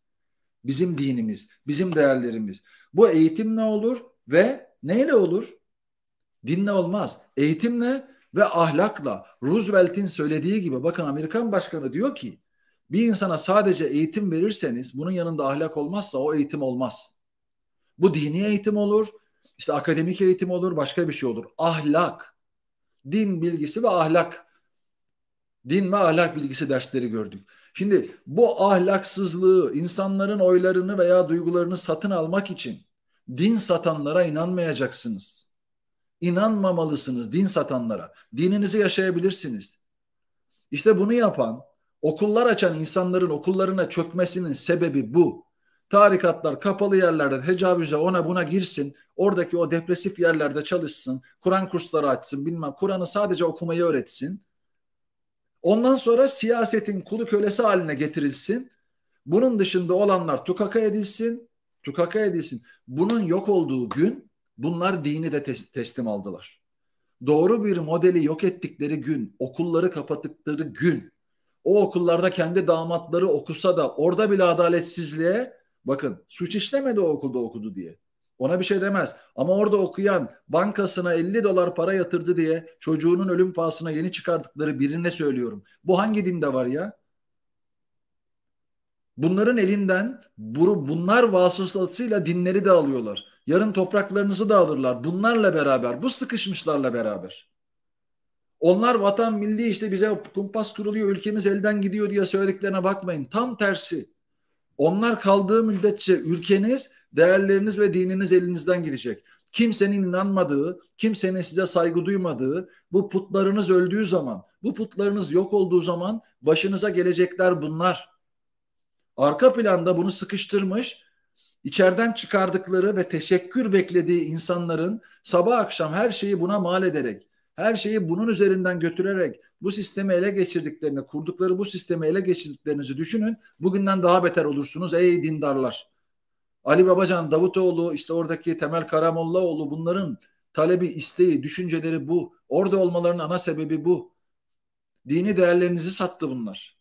Bizim dinimiz, bizim değerlerimiz. Bu eğitim ne olur ve neyle olur? Dinle olmaz. Eğitimle ve ahlakla. Roosevelt'in söylediği gibi bakın Amerikan başkanı diyor ki bir insana sadece eğitim verirseniz bunun yanında ahlak olmazsa o eğitim olmaz. Bu dini eğitim olur, işte akademik eğitim olur, başka bir şey olur. Ahlak, din bilgisi ve ahlak. Din ve ahlak bilgisi dersleri gördük. Şimdi bu ahlaksızlığı, insanların oylarını veya duygularını satın almak için din satanlara inanmayacaksınız. İnanmamalısınız din satanlara. Dininizi yaşayabilirsiniz. İşte bunu yapan, okullar açan insanların okullarına çökmesinin sebebi bu. Tarikatlar kapalı yerlerde tecavüze ona buna girsin. Oradaki o depresif yerlerde çalışsın. Kur'an kursları açsın bilmem. Kur'an'ı sadece okumayı öğretsin. Ondan sonra siyasetin kulu kölesi haline getirilsin. Bunun dışında olanlar tukaka edilsin. Tukaka edilsin. Bunun yok olduğu gün bunlar dini de teslim aldılar. Doğru bir modeli yok ettikleri gün, okulları kapattıkları gün, o okullarda kendi damatları okusa da orada bile adaletsizliğe Bakın suç işlemedi o okulda okudu diye. Ona bir şey demez. Ama orada okuyan bankasına 50 dolar para yatırdı diye çocuğunun ölüm pahasına yeni çıkardıkları birine söylüyorum. Bu hangi dinde var ya? Bunların elinden bunlar vasıtasıyla dinleri de alıyorlar. Yarın topraklarınızı da alırlar. Bunlarla beraber, bu sıkışmışlarla beraber. Onlar vatan milli işte bize kumpas kuruluyor, ülkemiz elden gidiyor diye söylediklerine bakmayın. Tam tersi. Onlar kaldığı müddetçe ülkeniz, değerleriniz ve dininiz elinizden gidecek. Kimsenin inanmadığı, kimsenin size saygı duymadığı, bu putlarınız öldüğü zaman, bu putlarınız yok olduğu zaman başınıza gelecekler bunlar. Arka planda bunu sıkıştırmış, içeriden çıkardıkları ve teşekkür beklediği insanların sabah akşam her şeyi buna mal ederek her şeyi bunun üzerinden götürerek bu sistemi ele geçirdiklerini, kurdukları bu sistemi ele geçirdiklerinizi düşünün. Bugünden daha beter olursunuz ey dindarlar. Ali Babacan, Davutoğlu, işte oradaki Temel Karamollaoğlu bunların talebi, isteği, düşünceleri bu. Orada olmalarının ana sebebi bu. Dini değerlerinizi sattı bunlar.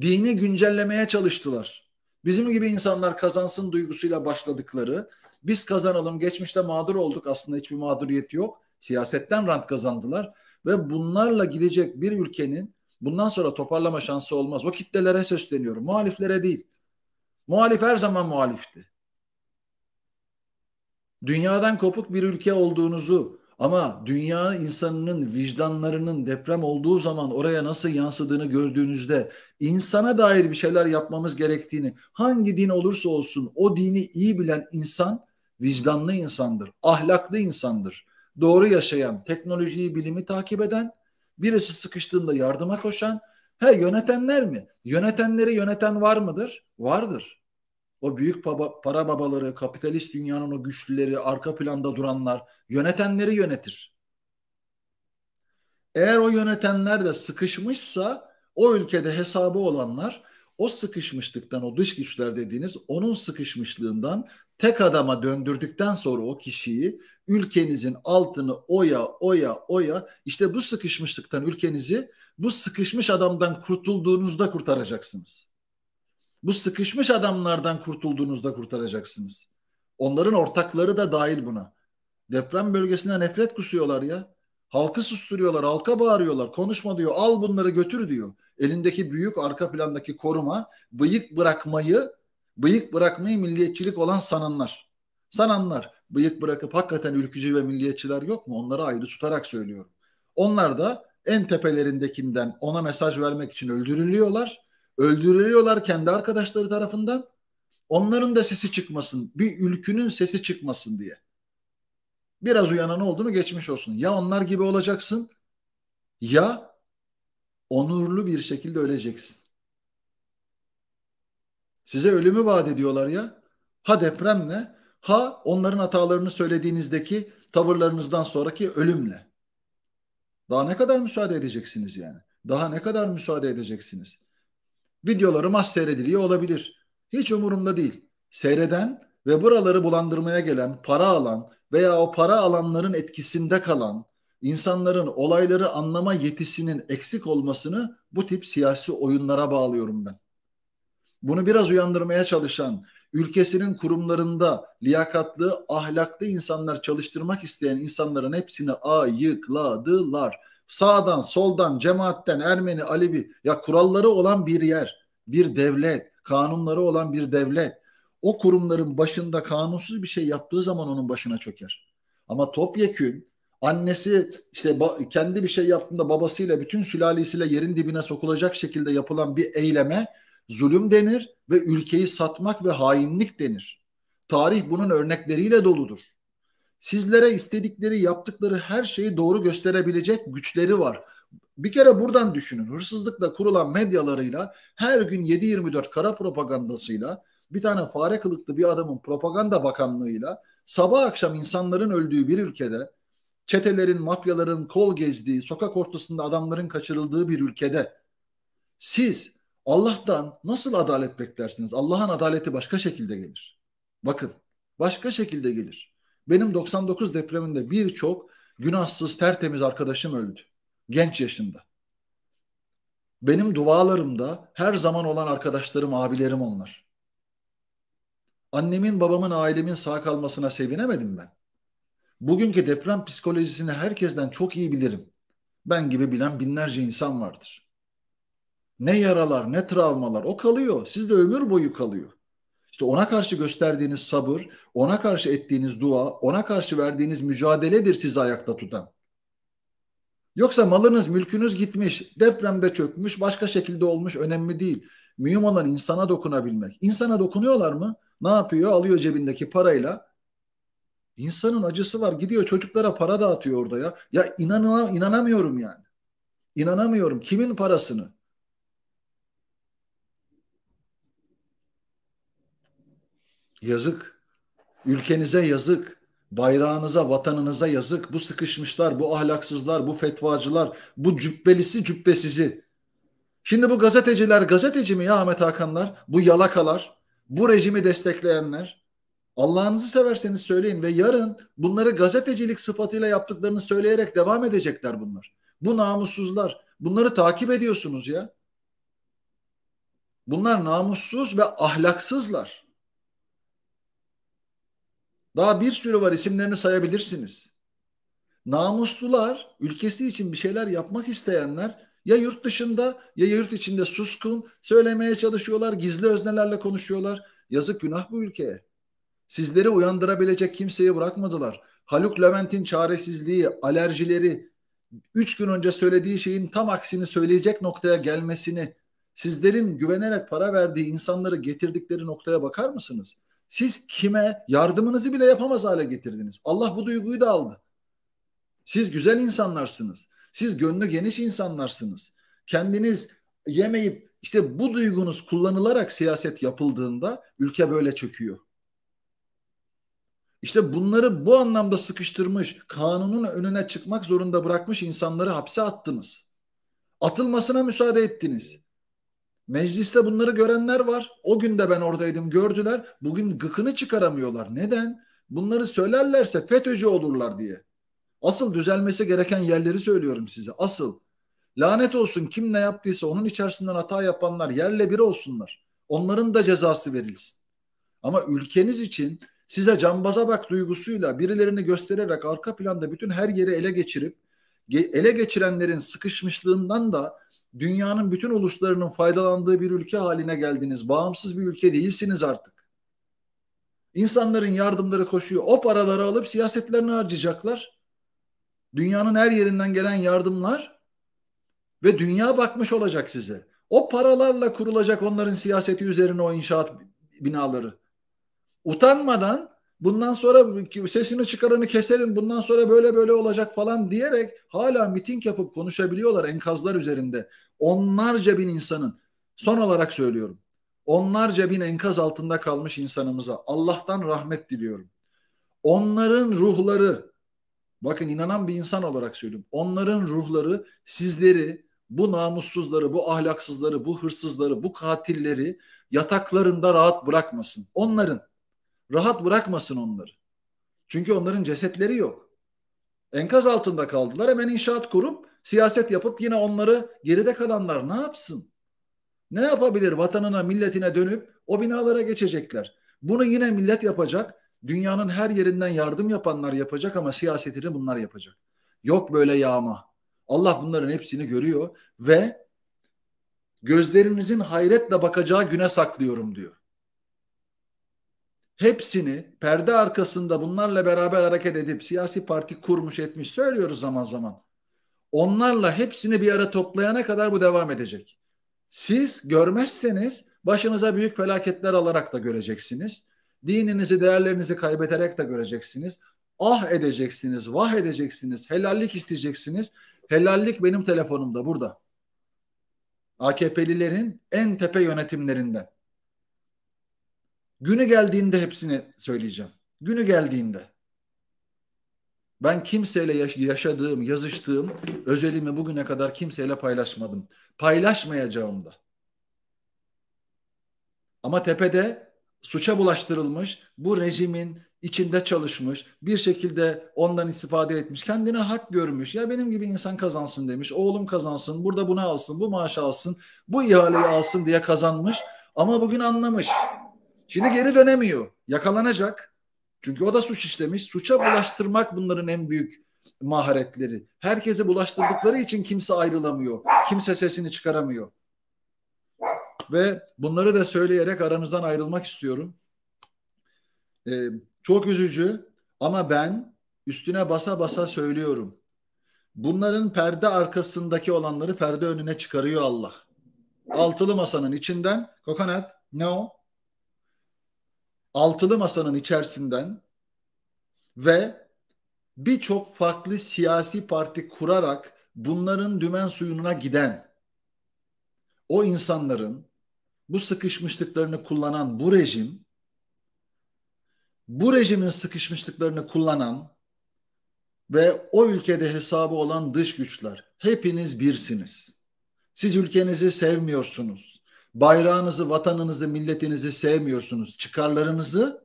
Dini güncellemeye çalıştılar. Bizim gibi insanlar kazansın duygusuyla başladıkları, biz kazanalım, geçmişte mağdur olduk aslında hiçbir mağduriyet yok. Siyasetten rant kazandılar ve bunlarla gidecek bir ülkenin bundan sonra toparlama şansı olmaz. O kitlelere sesleniyorum. Muhaliflere değil. Muhalif her zaman muhalifti. Dünyadan kopuk bir ülke olduğunuzu ama dünya insanının vicdanlarının deprem olduğu zaman oraya nasıl yansıdığını gördüğünüzde insana dair bir şeyler yapmamız gerektiğini hangi din olursa olsun o dini iyi bilen insan vicdanlı insandır, ahlaklı insandır doğru yaşayan, teknolojiyi, bilimi takip eden, birisi sıkıştığında yardıma koşan, he yönetenler mi? Yönetenleri yöneten var mıdır? Vardır. O büyük baba, para babaları, kapitalist dünyanın o güçlüleri, arka planda duranlar yönetenleri yönetir. Eğer o yönetenler de sıkışmışsa o ülkede hesabı olanlar o sıkışmışlıktan o dış güçler dediğiniz onun sıkışmışlığından tek adama döndürdükten sonra o kişiyi ülkenizin altını oya oya oya işte bu sıkışmışlıktan ülkenizi bu sıkışmış adamdan kurtulduğunuzda kurtaracaksınız. Bu sıkışmış adamlardan kurtulduğunuzda kurtaracaksınız. Onların ortakları da dahil buna. Deprem bölgesine nefret kusuyorlar ya. Halkı susturuyorlar, halka bağırıyorlar. Konuşma diyor, al bunları götür diyor elindeki büyük arka plandaki koruma bıyık bırakmayı bıyık bırakmayı milliyetçilik olan sananlar. Sananlar bıyık bırakıp hakikaten ülkücü ve milliyetçiler yok mu? Onları ayrı tutarak söylüyorum. Onlar da en tepelerindekinden ona mesaj vermek için öldürülüyorlar. Öldürülüyorlar kendi arkadaşları tarafından. Onların da sesi çıkmasın. Bir ülkünün sesi çıkmasın diye. Biraz uyanan oldu mu geçmiş olsun. Ya onlar gibi olacaksın ya onurlu bir şekilde öleceksin. Size ölümü vaat ediyorlar ya. Ha depremle, ha onların hatalarını söylediğinizdeki tavırlarınızdan sonraki ölümle. Daha ne kadar müsaade edeceksiniz yani? Daha ne kadar müsaade edeceksiniz? Videolarım az seyrediliyor olabilir. Hiç umurumda değil. Seyreden ve buraları bulandırmaya gelen, para alan veya o para alanların etkisinde kalan insanların olayları anlama yetisinin eksik olmasını bu tip siyasi oyunlara bağlıyorum ben. Bunu biraz uyandırmaya çalışan, ülkesinin kurumlarında liyakatlı, ahlaklı insanlar çalıştırmak isteyen insanların hepsini ayıkladılar. Sağdan, soldan, cemaatten, Ermeni, Alevi ya kuralları olan bir yer, bir devlet, kanunları olan bir devlet. O kurumların başında kanunsuz bir şey yaptığı zaman onun başına çöker. Ama topyekün annesi işte kendi bir şey yaptığında babasıyla bütün sülalesiyle yerin dibine sokulacak şekilde yapılan bir eyleme zulüm denir ve ülkeyi satmak ve hainlik denir. Tarih bunun örnekleriyle doludur. Sizlere istedikleri, yaptıkları her şeyi doğru gösterebilecek güçleri var. Bir kere buradan düşünün. Hırsızlıkla kurulan medyalarıyla her gün 7-24 kara propagandasıyla bir tane fare kılıklı bir adamın propaganda bakanlığıyla sabah akşam insanların öldüğü bir ülkede çetelerin, mafyaların kol gezdiği, sokak ortasında adamların kaçırıldığı bir ülkede siz Allah'tan nasıl adalet beklersiniz? Allah'ın adaleti başka şekilde gelir. Bakın başka şekilde gelir. Benim 99 depreminde birçok günahsız tertemiz arkadaşım öldü. Genç yaşında. Benim dualarımda her zaman olan arkadaşlarım, abilerim onlar. Annemin, babamın, ailemin sağ kalmasına sevinemedim ben. Bugünkü deprem psikolojisini herkesten çok iyi bilirim. Ben gibi bilen binlerce insan vardır. Ne yaralar ne travmalar o kalıyor. Siz de ömür boyu kalıyor. İşte ona karşı gösterdiğiniz sabır, ona karşı ettiğiniz dua, ona karşı verdiğiniz mücadeledir sizi ayakta tutan. Yoksa malınız, mülkünüz gitmiş, depremde çökmüş, başka şekilde olmuş önemli değil. Mühim olan insana dokunabilmek. İnsana dokunuyorlar mı? Ne yapıyor? Alıyor cebindeki parayla İnsanın acısı var. Gidiyor çocuklara para dağıtıyor orada ya. Ya inanına, inanamıyorum yani. İnanamıyorum. Kimin parasını? Yazık. Ülkenize yazık. Bayrağınıza, vatanınıza yazık. Bu sıkışmışlar, bu ahlaksızlar, bu fetvacılar, bu cübbelisi cübbesizi. Şimdi bu gazeteciler gazeteci mi ya Ahmet Hakanlar? Bu yalakalar, bu rejimi destekleyenler. Allah'ınızı severseniz söyleyin ve yarın bunları gazetecilik sıfatıyla yaptıklarını söyleyerek devam edecekler bunlar. Bu namussuzlar. Bunları takip ediyorsunuz ya. Bunlar namussuz ve ahlaksızlar. Daha bir sürü var isimlerini sayabilirsiniz. Namuslular, ülkesi için bir şeyler yapmak isteyenler ya yurt dışında ya yurt içinde suskun, söylemeye çalışıyorlar, gizli öznelerle konuşuyorlar. Yazık günah bu ülkeye. Sizleri uyandırabilecek kimseyi bırakmadılar. Haluk Levent'in çaresizliği, alerjileri, üç gün önce söylediği şeyin tam aksini söyleyecek noktaya gelmesini, sizlerin güvenerek para verdiği insanları getirdikleri noktaya bakar mısınız? Siz kime yardımınızı bile yapamaz hale getirdiniz. Allah bu duyguyu da aldı. Siz güzel insanlarsınız. Siz gönlü geniş insanlarsınız. Kendiniz yemeyip işte bu duygunuz kullanılarak siyaset yapıldığında ülke böyle çöküyor. İşte bunları bu anlamda sıkıştırmış, kanunun önüne çıkmak zorunda bırakmış insanları hapse attınız. Atılmasına müsaade ettiniz. Mecliste bunları görenler var. O gün de ben oradaydım gördüler. Bugün gıkını çıkaramıyorlar. Neden? Bunları söylerlerse FETÖ'cü olurlar diye. Asıl düzelmesi gereken yerleri söylüyorum size. Asıl. Lanet olsun kim ne yaptıysa onun içerisinden hata yapanlar yerle bir olsunlar. Onların da cezası verilsin. Ama ülkeniz için size cambaza bak duygusuyla birilerini göstererek arka planda bütün her yeri ele geçirip ele geçirenlerin sıkışmışlığından da dünyanın bütün uluslarının faydalandığı bir ülke haline geldiniz. Bağımsız bir ülke değilsiniz artık. İnsanların yardımları koşuyor. O paraları alıp siyasetlerini harcayacaklar. Dünyanın her yerinden gelen yardımlar ve dünya bakmış olacak size. O paralarla kurulacak onların siyaseti üzerine o inşaat binaları utanmadan bundan sonra sesini çıkaranı keserim bundan sonra böyle böyle olacak falan diyerek hala miting yapıp konuşabiliyorlar enkazlar üzerinde. Onlarca bin insanın son olarak söylüyorum onlarca bin enkaz altında kalmış insanımıza Allah'tan rahmet diliyorum. Onların ruhları bakın inanan bir insan olarak söylüyorum onların ruhları sizleri bu namussuzları, bu ahlaksızları, bu hırsızları, bu katilleri yataklarında rahat bırakmasın. Onların rahat bırakmasın onları. Çünkü onların cesetleri yok. Enkaz altında kaldılar. Hemen inşaat kurup siyaset yapıp yine onları geride kalanlar ne yapsın? Ne yapabilir vatanına, milletine dönüp o binalara geçecekler. Bunu yine millet yapacak. Dünyanın her yerinden yardım yapanlar yapacak ama siyasetini bunlar yapacak. Yok böyle yağma. Allah bunların hepsini görüyor ve gözlerinizin hayretle bakacağı güne saklıyorum diyor hepsini perde arkasında bunlarla beraber hareket edip siyasi parti kurmuş etmiş söylüyoruz zaman zaman. Onlarla hepsini bir ara toplayana kadar bu devam edecek. Siz görmezseniz başınıza büyük felaketler alarak da göreceksiniz. Dininizi, değerlerinizi kaybeterek de göreceksiniz. Ah edeceksiniz, vah edeceksiniz, helallik isteyeceksiniz. Helallik benim telefonumda burada. AKP'lilerin en tepe yönetimlerinden. Günü geldiğinde hepsini söyleyeceğim. Günü geldiğinde. Ben kimseyle yaş- yaşadığım, yazıştığım özelimi bugüne kadar kimseyle paylaşmadım. Paylaşmayacağım da. Ama tepede suça bulaştırılmış, bu rejimin içinde çalışmış, bir şekilde ondan istifade etmiş, kendine hak görmüş. Ya benim gibi insan kazansın demiş, oğlum kazansın, burada bunu alsın, bu maaşı alsın, bu ihaleyi alsın diye kazanmış. Ama bugün anlamış. Şimdi geri dönemiyor. Yakalanacak. Çünkü o da suç işlemiş. Suça bulaştırmak bunların en büyük maharetleri. Herkese bulaştırdıkları için kimse ayrılamıyor. Kimse sesini çıkaramıyor. Ve bunları da söyleyerek aranızdan ayrılmak istiyorum. Ee, çok üzücü ama ben üstüne basa basa söylüyorum. Bunların perde arkasındaki olanları perde önüne çıkarıyor Allah. Altılı masanın içinden kokonat, ne o? altılı masanın içerisinden ve birçok farklı siyasi parti kurarak bunların dümen suyuna giden o insanların bu sıkışmışlıklarını kullanan bu rejim bu rejimin sıkışmışlıklarını kullanan ve o ülkede hesabı olan dış güçler hepiniz birsiniz. Siz ülkenizi sevmiyorsunuz bayrağınızı, vatanınızı, milletinizi sevmiyorsunuz. Çıkarlarınızı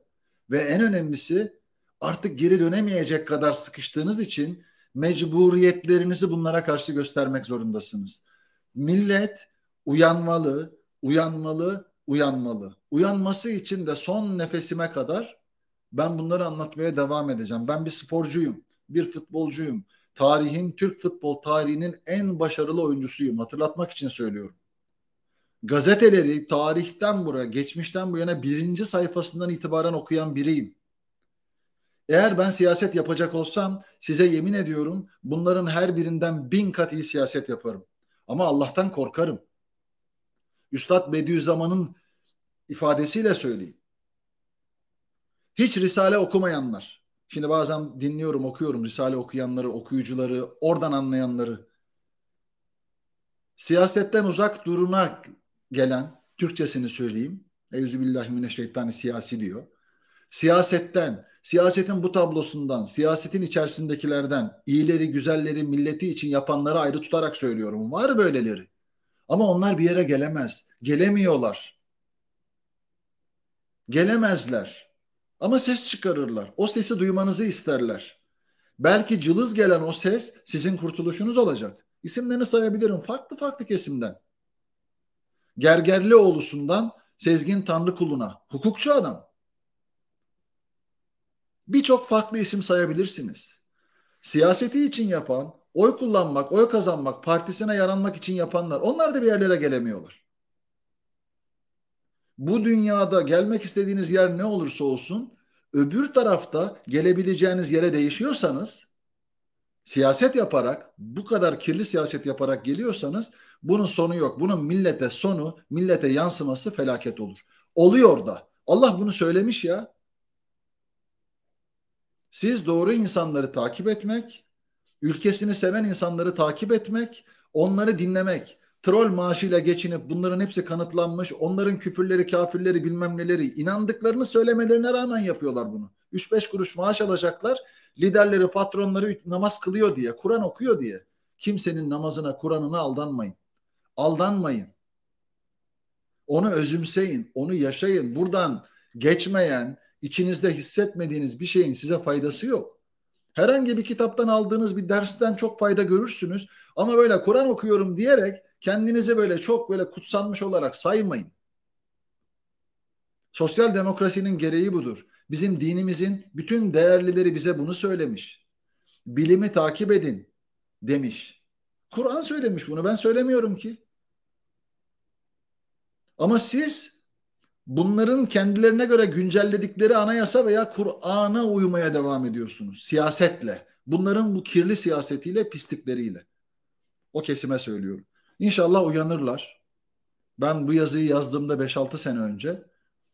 ve en önemlisi artık geri dönemeyecek kadar sıkıştığınız için mecburiyetlerinizi bunlara karşı göstermek zorundasınız. Millet uyanmalı, uyanmalı, uyanmalı. Uyanması için de son nefesime kadar ben bunları anlatmaya devam edeceğim. Ben bir sporcuyum, bir futbolcuyum. Tarihin, Türk futbol tarihinin en başarılı oyuncusuyum. Hatırlatmak için söylüyorum gazeteleri tarihten buraya, geçmişten bu yana birinci sayfasından itibaren okuyan biriyim. Eğer ben siyaset yapacak olsam size yemin ediyorum bunların her birinden bin kat iyi siyaset yaparım. Ama Allah'tan korkarım. Üstad Bediüzzaman'ın ifadesiyle söyleyeyim. Hiç Risale okumayanlar. Şimdi bazen dinliyorum, okuyorum Risale okuyanları, okuyucuları, oradan anlayanları. Siyasetten uzak duruna gelen Türkçesini söyleyeyim. Euzubillahimineşşeytani siyasi diyor. Siyasetten, siyasetin bu tablosundan, siyasetin içerisindekilerden, iyileri, güzelleri, milleti için yapanları ayrı tutarak söylüyorum. Var böyleleri. Ama onlar bir yere gelemez. Gelemiyorlar. Gelemezler. Ama ses çıkarırlar. O sesi duymanızı isterler. Belki cılız gelen o ses sizin kurtuluşunuz olacak. İsimlerini sayabilirim farklı farklı kesimden. Gergerlioğlu'sundan Sezgin Tanrıkulu'na hukukçu adam. Birçok farklı isim sayabilirsiniz. Siyaseti için yapan, oy kullanmak, oy kazanmak, partisine yaranmak için yapanlar onlar da bir yerlere gelemiyorlar. Bu dünyada gelmek istediğiniz yer ne olursa olsun öbür tarafta gelebileceğiniz yere değişiyorsanız siyaset yaparak bu kadar kirli siyaset yaparak geliyorsanız bunun sonu yok. Bunun millete sonu, millete yansıması felaket olur. Oluyor da. Allah bunu söylemiş ya. Siz doğru insanları takip etmek, ülkesini seven insanları takip etmek, onları dinlemek, troll maaşıyla geçinip bunların hepsi kanıtlanmış, onların küfürleri, kafirleri, bilmem neleri inandıklarını söylemelerine rağmen yapıyorlar bunu. 3-5 kuruş maaş alacaklar, liderleri, patronları namaz kılıyor diye, Kur'an okuyor diye. Kimsenin namazına, Kur'an'ına aldanmayın. Aldanmayın. Onu özümseyin, onu yaşayın. Buradan geçmeyen, içinizde hissetmediğiniz bir şeyin size faydası yok. Herhangi bir kitaptan aldığınız bir dersten çok fayda görürsünüz ama böyle Kur'an okuyorum diyerek kendinizi böyle çok böyle kutsanmış olarak saymayın. Sosyal demokrasinin gereği budur. Bizim dinimizin bütün değerlileri bize bunu söylemiş. Bilimi takip edin demiş. Kur'an söylemiş bunu ben söylemiyorum ki. Ama siz bunların kendilerine göre güncelledikleri anayasa veya Kur'an'a uymaya devam ediyorsunuz siyasetle. Bunların bu kirli siyasetiyle, pislikleriyle. O kesime söylüyorum. İnşallah uyanırlar. Ben bu yazıyı yazdığımda 5-6 sene önce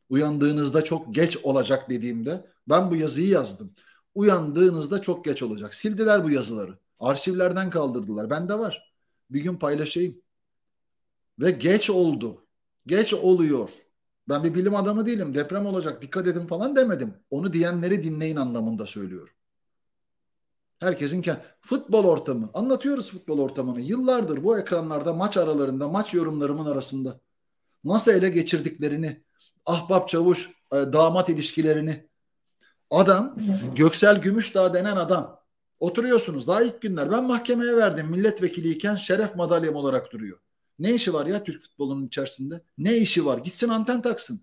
uyandığınızda çok geç olacak dediğimde ben bu yazıyı yazdım. Uyandığınızda çok geç olacak. Sildiler bu yazıları. Arşivlerden kaldırdılar. Bende var. Bir gün paylaşayım. Ve geç oldu. Geç oluyor. Ben bir bilim adamı değilim. Deprem olacak. Dikkat edin falan demedim. Onu diyenleri dinleyin anlamında söylüyorum. Herkesin kendi futbol ortamı. Anlatıyoruz futbol ortamını. Yıllardır bu ekranlarda maç aralarında, maç yorumlarımın arasında nasıl ele geçirdiklerini, ahbap çavuş, e, damat ilişkilerini. Adam Göksel Gümüşdağ denen adam. Oturuyorsunuz daha ilk günler. Ben mahkemeye verdim milletvekiliyken şeref madalyam olarak duruyor. Ne işi var ya Türk futbolunun içerisinde? Ne işi var? Gitsin anten taksın.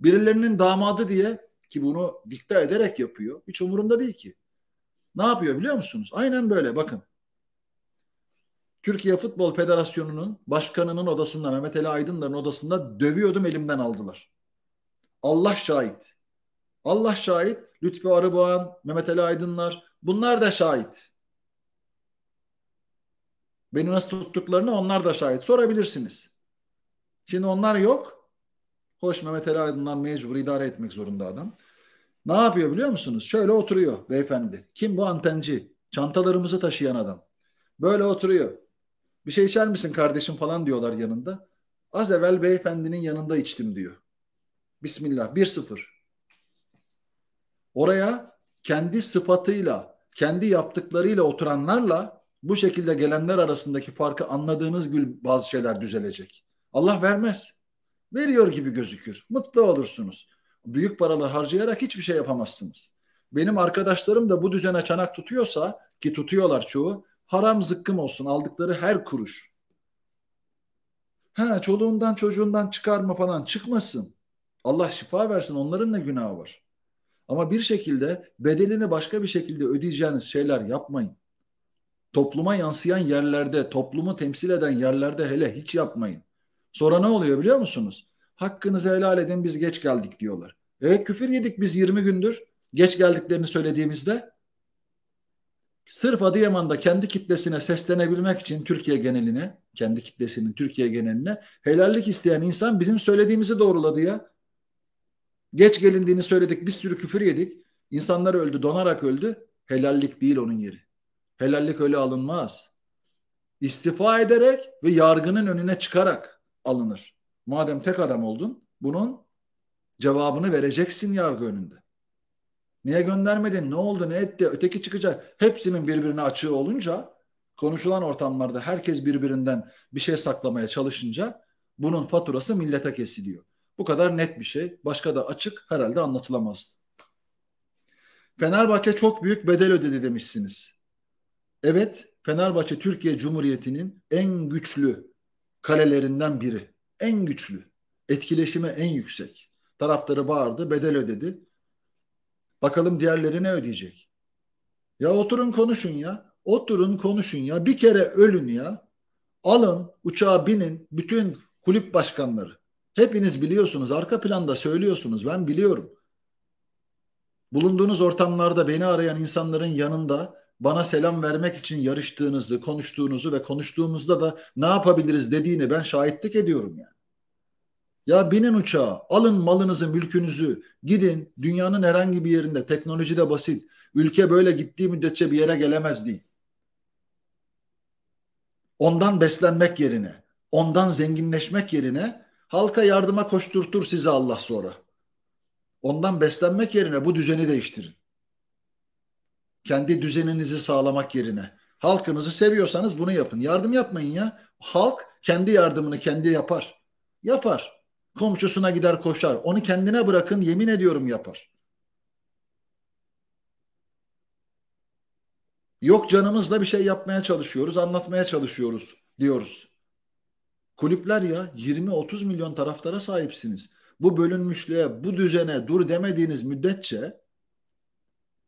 Birilerinin damadı diye ki bunu dikte ederek yapıyor. Hiç umurumda değil ki. Ne yapıyor biliyor musunuz? Aynen böyle bakın. Türkiye Futbol Federasyonu'nun başkanının odasında Mehmet Ali Aydınlar'ın odasında dövüyordum elimden aldılar. Allah şahit. Allah şahit. Lütfü Arıboğan, Mehmet Ali Aydınlar bunlar da şahit. Beni nasıl tuttuklarını onlar da şahit. Sorabilirsiniz. Şimdi onlar yok. Hoş Mehmet Ali Aydınlar mecbur idare etmek zorunda adam. Ne yapıyor biliyor musunuz? Şöyle oturuyor beyefendi. Kim bu antenci? Çantalarımızı taşıyan adam. Böyle oturuyor. Bir şey içer misin kardeşim falan diyorlar yanında. Az evvel beyefendinin yanında içtim diyor. Bismillah bir sıfır. Oraya kendi sıfatıyla, kendi yaptıklarıyla oturanlarla bu şekilde gelenler arasındaki farkı anladığınız gün bazı şeyler düzelecek. Allah vermez. Veriyor gibi gözükür. Mutlu olursunuz. Büyük paralar harcayarak hiçbir şey yapamazsınız. Benim arkadaşlarım da bu düzene çanak tutuyorsa ki tutuyorlar çoğu haram zıkkım olsun aldıkları her kuruş. Ha çoluğundan çocuğundan çıkarma falan çıkmasın. Allah şifa versin onların ne günahı var. Ama bir şekilde bedelini başka bir şekilde ödeyeceğiniz şeyler yapmayın topluma yansıyan yerlerde, toplumu temsil eden yerlerde hele hiç yapmayın. Sonra ne oluyor biliyor musunuz? Hakkınızı helal edin biz geç geldik diyorlar. E küfür yedik biz 20 gündür geç geldiklerini söylediğimizde. Sırf Adıyaman'da kendi kitlesine seslenebilmek için Türkiye geneline, kendi kitlesinin Türkiye geneline helallik isteyen insan bizim söylediğimizi doğruladı ya. Geç gelindiğini söyledik, bir sürü küfür yedik. İnsanlar öldü, donarak öldü. Helallik değil onun yeri. Helallik öyle alınmaz. İstifa ederek ve yargının önüne çıkarak alınır. Madem tek adam oldun bunun cevabını vereceksin yargı önünde. Niye göndermedin? Ne oldu? Ne etti? Öteki çıkacak. Hepsinin birbirine açığı olunca konuşulan ortamlarda herkes birbirinden bir şey saklamaya çalışınca bunun faturası millete kesiliyor. Bu kadar net bir şey. Başka da açık herhalde anlatılamazdı. Fenerbahçe çok büyük bedel ödedi demişsiniz. Evet Fenerbahçe Türkiye Cumhuriyeti'nin en güçlü kalelerinden biri. En güçlü. Etkileşime en yüksek. Taraftarı bağırdı, bedel ödedi. Bakalım diğerleri ne ödeyecek? Ya oturun konuşun ya. Oturun konuşun ya. Bir kere ölün ya. Alın uçağa binin bütün kulüp başkanları. Hepiniz biliyorsunuz. Arka planda söylüyorsunuz. Ben biliyorum. Bulunduğunuz ortamlarda beni arayan insanların yanında bana selam vermek için yarıştığınızı, konuştuğunuzu ve konuştuğumuzda da ne yapabiliriz dediğini ben şahitlik ediyorum yani. Ya binin uçağa, alın malınızı, mülkünüzü, gidin dünyanın herhangi bir yerinde, teknoloji de basit. Ülke böyle gittiği müddetçe bir yere gelemez değil. Ondan beslenmek yerine, ondan zenginleşmek yerine halka yardıma koşturtur sizi Allah sonra. Ondan beslenmek yerine bu düzeni değiştirin. Kendi düzeninizi sağlamak yerine. Halkınızı seviyorsanız bunu yapın. Yardım yapmayın ya. Halk kendi yardımını kendi yapar. Yapar. Komşusuna gider koşar. Onu kendine bırakın yemin ediyorum yapar. Yok canımızla bir şey yapmaya çalışıyoruz, anlatmaya çalışıyoruz diyoruz. Kulüpler ya 20-30 milyon taraftara sahipsiniz. Bu bölünmüşlüğe, bu düzene dur demediğiniz müddetçe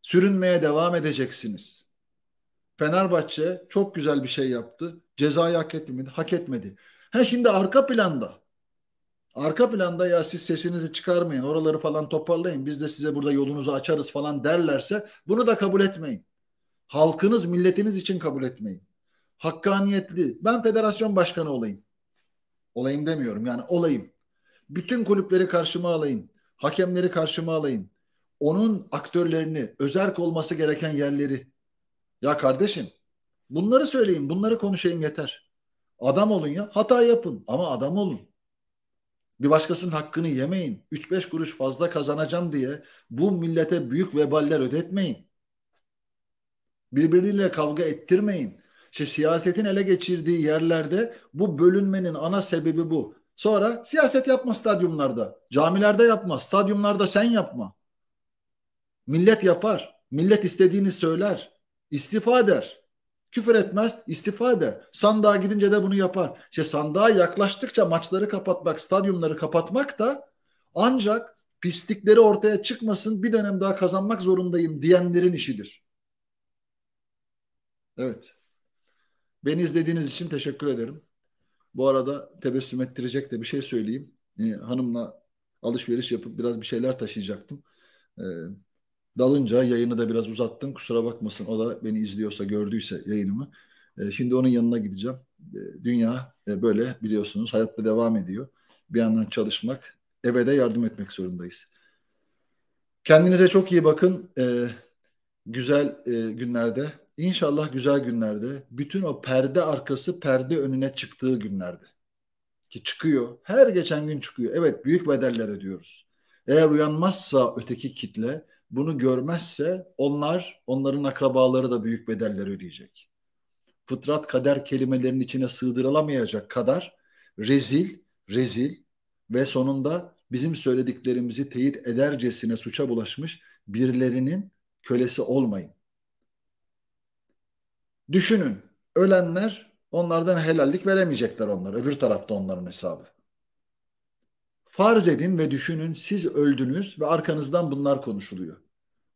sürünmeye devam edeceksiniz. Fenerbahçe çok güzel bir şey yaptı. Cezayı hak etti mi? Hak etmedi. Ha şimdi arka planda arka planda ya siz sesinizi çıkarmayın oraları falan toparlayın biz de size burada yolunuzu açarız falan derlerse bunu da kabul etmeyin. Halkınız milletiniz için kabul etmeyin. Hakkaniyetli ben federasyon başkanı olayım. Olayım demiyorum yani olayım. Bütün kulüpleri karşıma alayım. Hakemleri karşıma alayım onun aktörlerini, özerk olması gereken yerleri. Ya kardeşim bunları söyleyin, bunları konuşayım yeter. Adam olun ya. Hata yapın ama adam olun. Bir başkasının hakkını yemeyin. 3-5 kuruş fazla kazanacağım diye bu millete büyük veballer ödetmeyin. Birbiriyle kavga ettirmeyin. İşte siyasetin ele geçirdiği yerlerde bu bölünmenin ana sebebi bu. Sonra siyaset yapma stadyumlarda. Camilerde yapma. Stadyumlarda sen yapma. Millet yapar. Millet istediğini söyler. İstifa eder. Küfür etmez, istifa eder. Sandığa gidince de bunu yapar. İşte sandığa yaklaştıkça maçları kapatmak, stadyumları kapatmak da ancak pislikleri ortaya çıkmasın bir dönem daha kazanmak zorundayım diyenlerin işidir. Evet. Beni izlediğiniz için teşekkür ederim. Bu arada tebessüm ettirecek de bir şey söyleyeyim. Ee, hanımla alışveriş yapıp biraz bir şeyler taşıyacaktım. Ee, dalınca yayını da biraz uzattım. Kusura bakmasın o da beni izliyorsa gördüyse yayınımı. E, şimdi onun yanına gideceğim. E, dünya e, böyle biliyorsunuz hayatta devam ediyor. Bir yandan çalışmak, eve de yardım etmek zorundayız. Kendinize çok iyi bakın. E, güzel e, günlerde, inşallah güzel günlerde, bütün o perde arkası perde önüne çıktığı günlerde ki çıkıyor. Her geçen gün çıkıyor. Evet büyük bedeller ödüyoruz. Eğer uyanmazsa öteki kitle bunu görmezse onlar, onların akrabaları da büyük bedeller ödeyecek. Fıtrat kader kelimelerinin içine sığdırılamayacak kadar rezil, rezil ve sonunda bizim söylediklerimizi teyit edercesine suça bulaşmış birilerinin kölesi olmayın. Düşünün, ölenler onlardan helallik veremeyecekler onlar. Öbür tarafta onların hesabı. Farz edin ve düşünün siz öldünüz ve arkanızdan bunlar konuşuluyor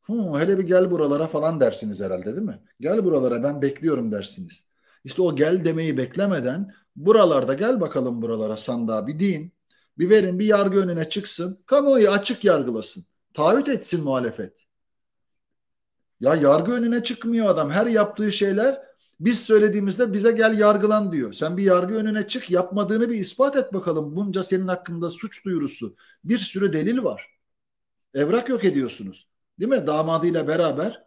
hele bir gel buralara falan dersiniz herhalde değil mi? Gel buralara ben bekliyorum dersiniz. İşte o gel demeyi beklemeden buralarda gel bakalım buralara sandığa bir deyin. Bir verin bir yargı önüne çıksın. Kamuoyu açık yargılasın. Taahhüt etsin muhalefet. Ya yargı önüne çıkmıyor adam. Her yaptığı şeyler biz söylediğimizde bize gel yargılan diyor. Sen bir yargı önüne çık yapmadığını bir ispat et bakalım. Bunca senin hakkında suç duyurusu. Bir sürü delil var. Evrak yok ediyorsunuz değil mi? Damadıyla beraber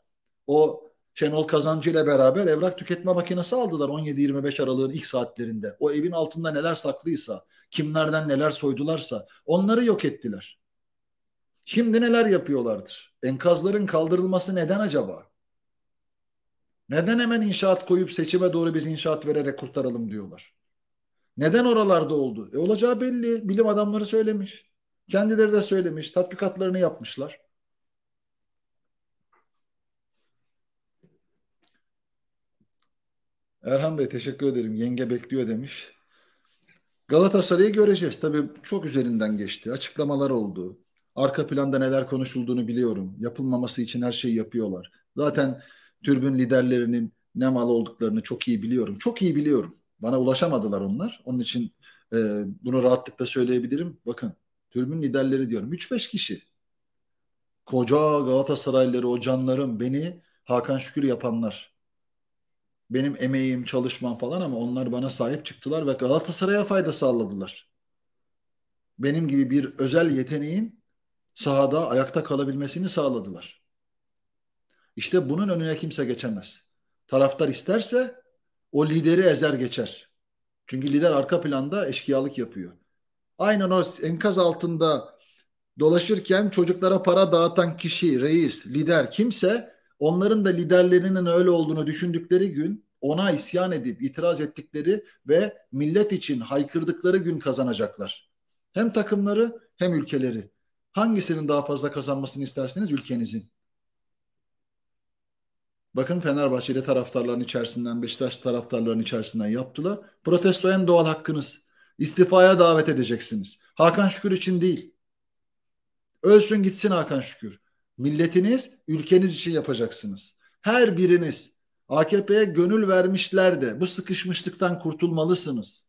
o Şenol Kazancı ile beraber evrak tüketme makinesi aldılar 17-25 Aralık'ın ilk saatlerinde. O evin altında neler saklıysa, kimlerden neler soydularsa onları yok ettiler. Şimdi neler yapıyorlardır? Enkazların kaldırılması neden acaba? Neden hemen inşaat koyup seçime doğru biz inşaat vererek kurtaralım diyorlar? Neden oralarda oldu? E olacağı belli. Bilim adamları söylemiş. Kendileri de söylemiş. Tatbikatlarını yapmışlar. Erhan Bey teşekkür ederim. Yenge bekliyor demiş. Galatasaray'ı göreceğiz. Tabii çok üzerinden geçti. Açıklamalar oldu. Arka planda neler konuşulduğunu biliyorum. Yapılmaması için her şeyi yapıyorlar. Zaten türbün liderlerinin ne mal olduklarını çok iyi biliyorum. Çok iyi biliyorum. Bana ulaşamadılar onlar. Onun için e, bunu rahatlıkla söyleyebilirim. Bakın türbün liderleri diyorum. 3-5 kişi. Koca Galatasaraylıları, o canlarım, beni Hakan Şükür yapanlar benim emeğim, çalışmam falan ama onlar bana sahip çıktılar ve Galatasaray'a fayda sağladılar. Benim gibi bir özel yeteneğin sahada ayakta kalabilmesini sağladılar. İşte bunun önüne kimse geçemez. Taraftar isterse o lideri ezer geçer. Çünkü lider arka planda eşkıyalık yapıyor. Aynen o enkaz altında dolaşırken çocuklara para dağıtan kişi, reis, lider kimse Onların da liderlerinin öyle olduğunu düşündükleri gün ona isyan edip itiraz ettikleri ve millet için haykırdıkları gün kazanacaklar. Hem takımları hem ülkeleri. Hangisinin daha fazla kazanmasını istersiniz ülkenizin. Bakın Fenerbahçe'de taraftarların içerisinden, Beşiktaş taraftarların içerisinden yaptılar. Protesto en doğal hakkınız. İstifaya davet edeceksiniz. Hakan Şükür için değil. Ölsün gitsin Hakan Şükür milletiniz, ülkeniz için yapacaksınız. Her biriniz AKP'ye gönül vermişler de bu sıkışmışlıktan kurtulmalısınız.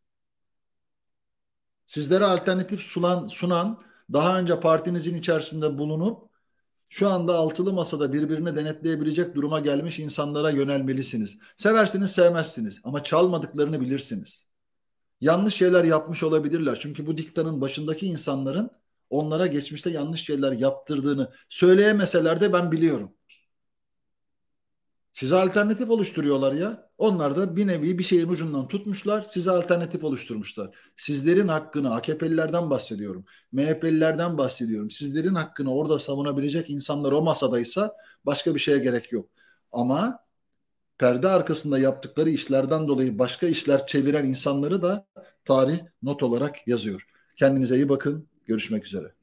Sizlere alternatif sunan, sunan daha önce partinizin içerisinde bulunup şu anda altılı masada birbirini denetleyebilecek duruma gelmiş insanlara yönelmelisiniz. Seversiniz sevmezsiniz ama çalmadıklarını bilirsiniz. Yanlış şeyler yapmış olabilirler. Çünkü bu diktanın başındaki insanların onlara geçmişte yanlış şeyler yaptırdığını söyleyemeseler de ben biliyorum. Size alternatif oluşturuyorlar ya. Onlar da bir nevi bir şeyin ucundan tutmuşlar, size alternatif oluşturmuşlar. Sizlerin hakkını AKP'lilerden bahsediyorum, MHP'lilerden bahsediyorum. Sizlerin hakkını orada savunabilecek insanlar o masadaysa başka bir şeye gerek yok. Ama perde arkasında yaptıkları işlerden dolayı başka işler çeviren insanları da tarih not olarak yazıyor. Kendinize iyi bakın. Görüşmek üzere.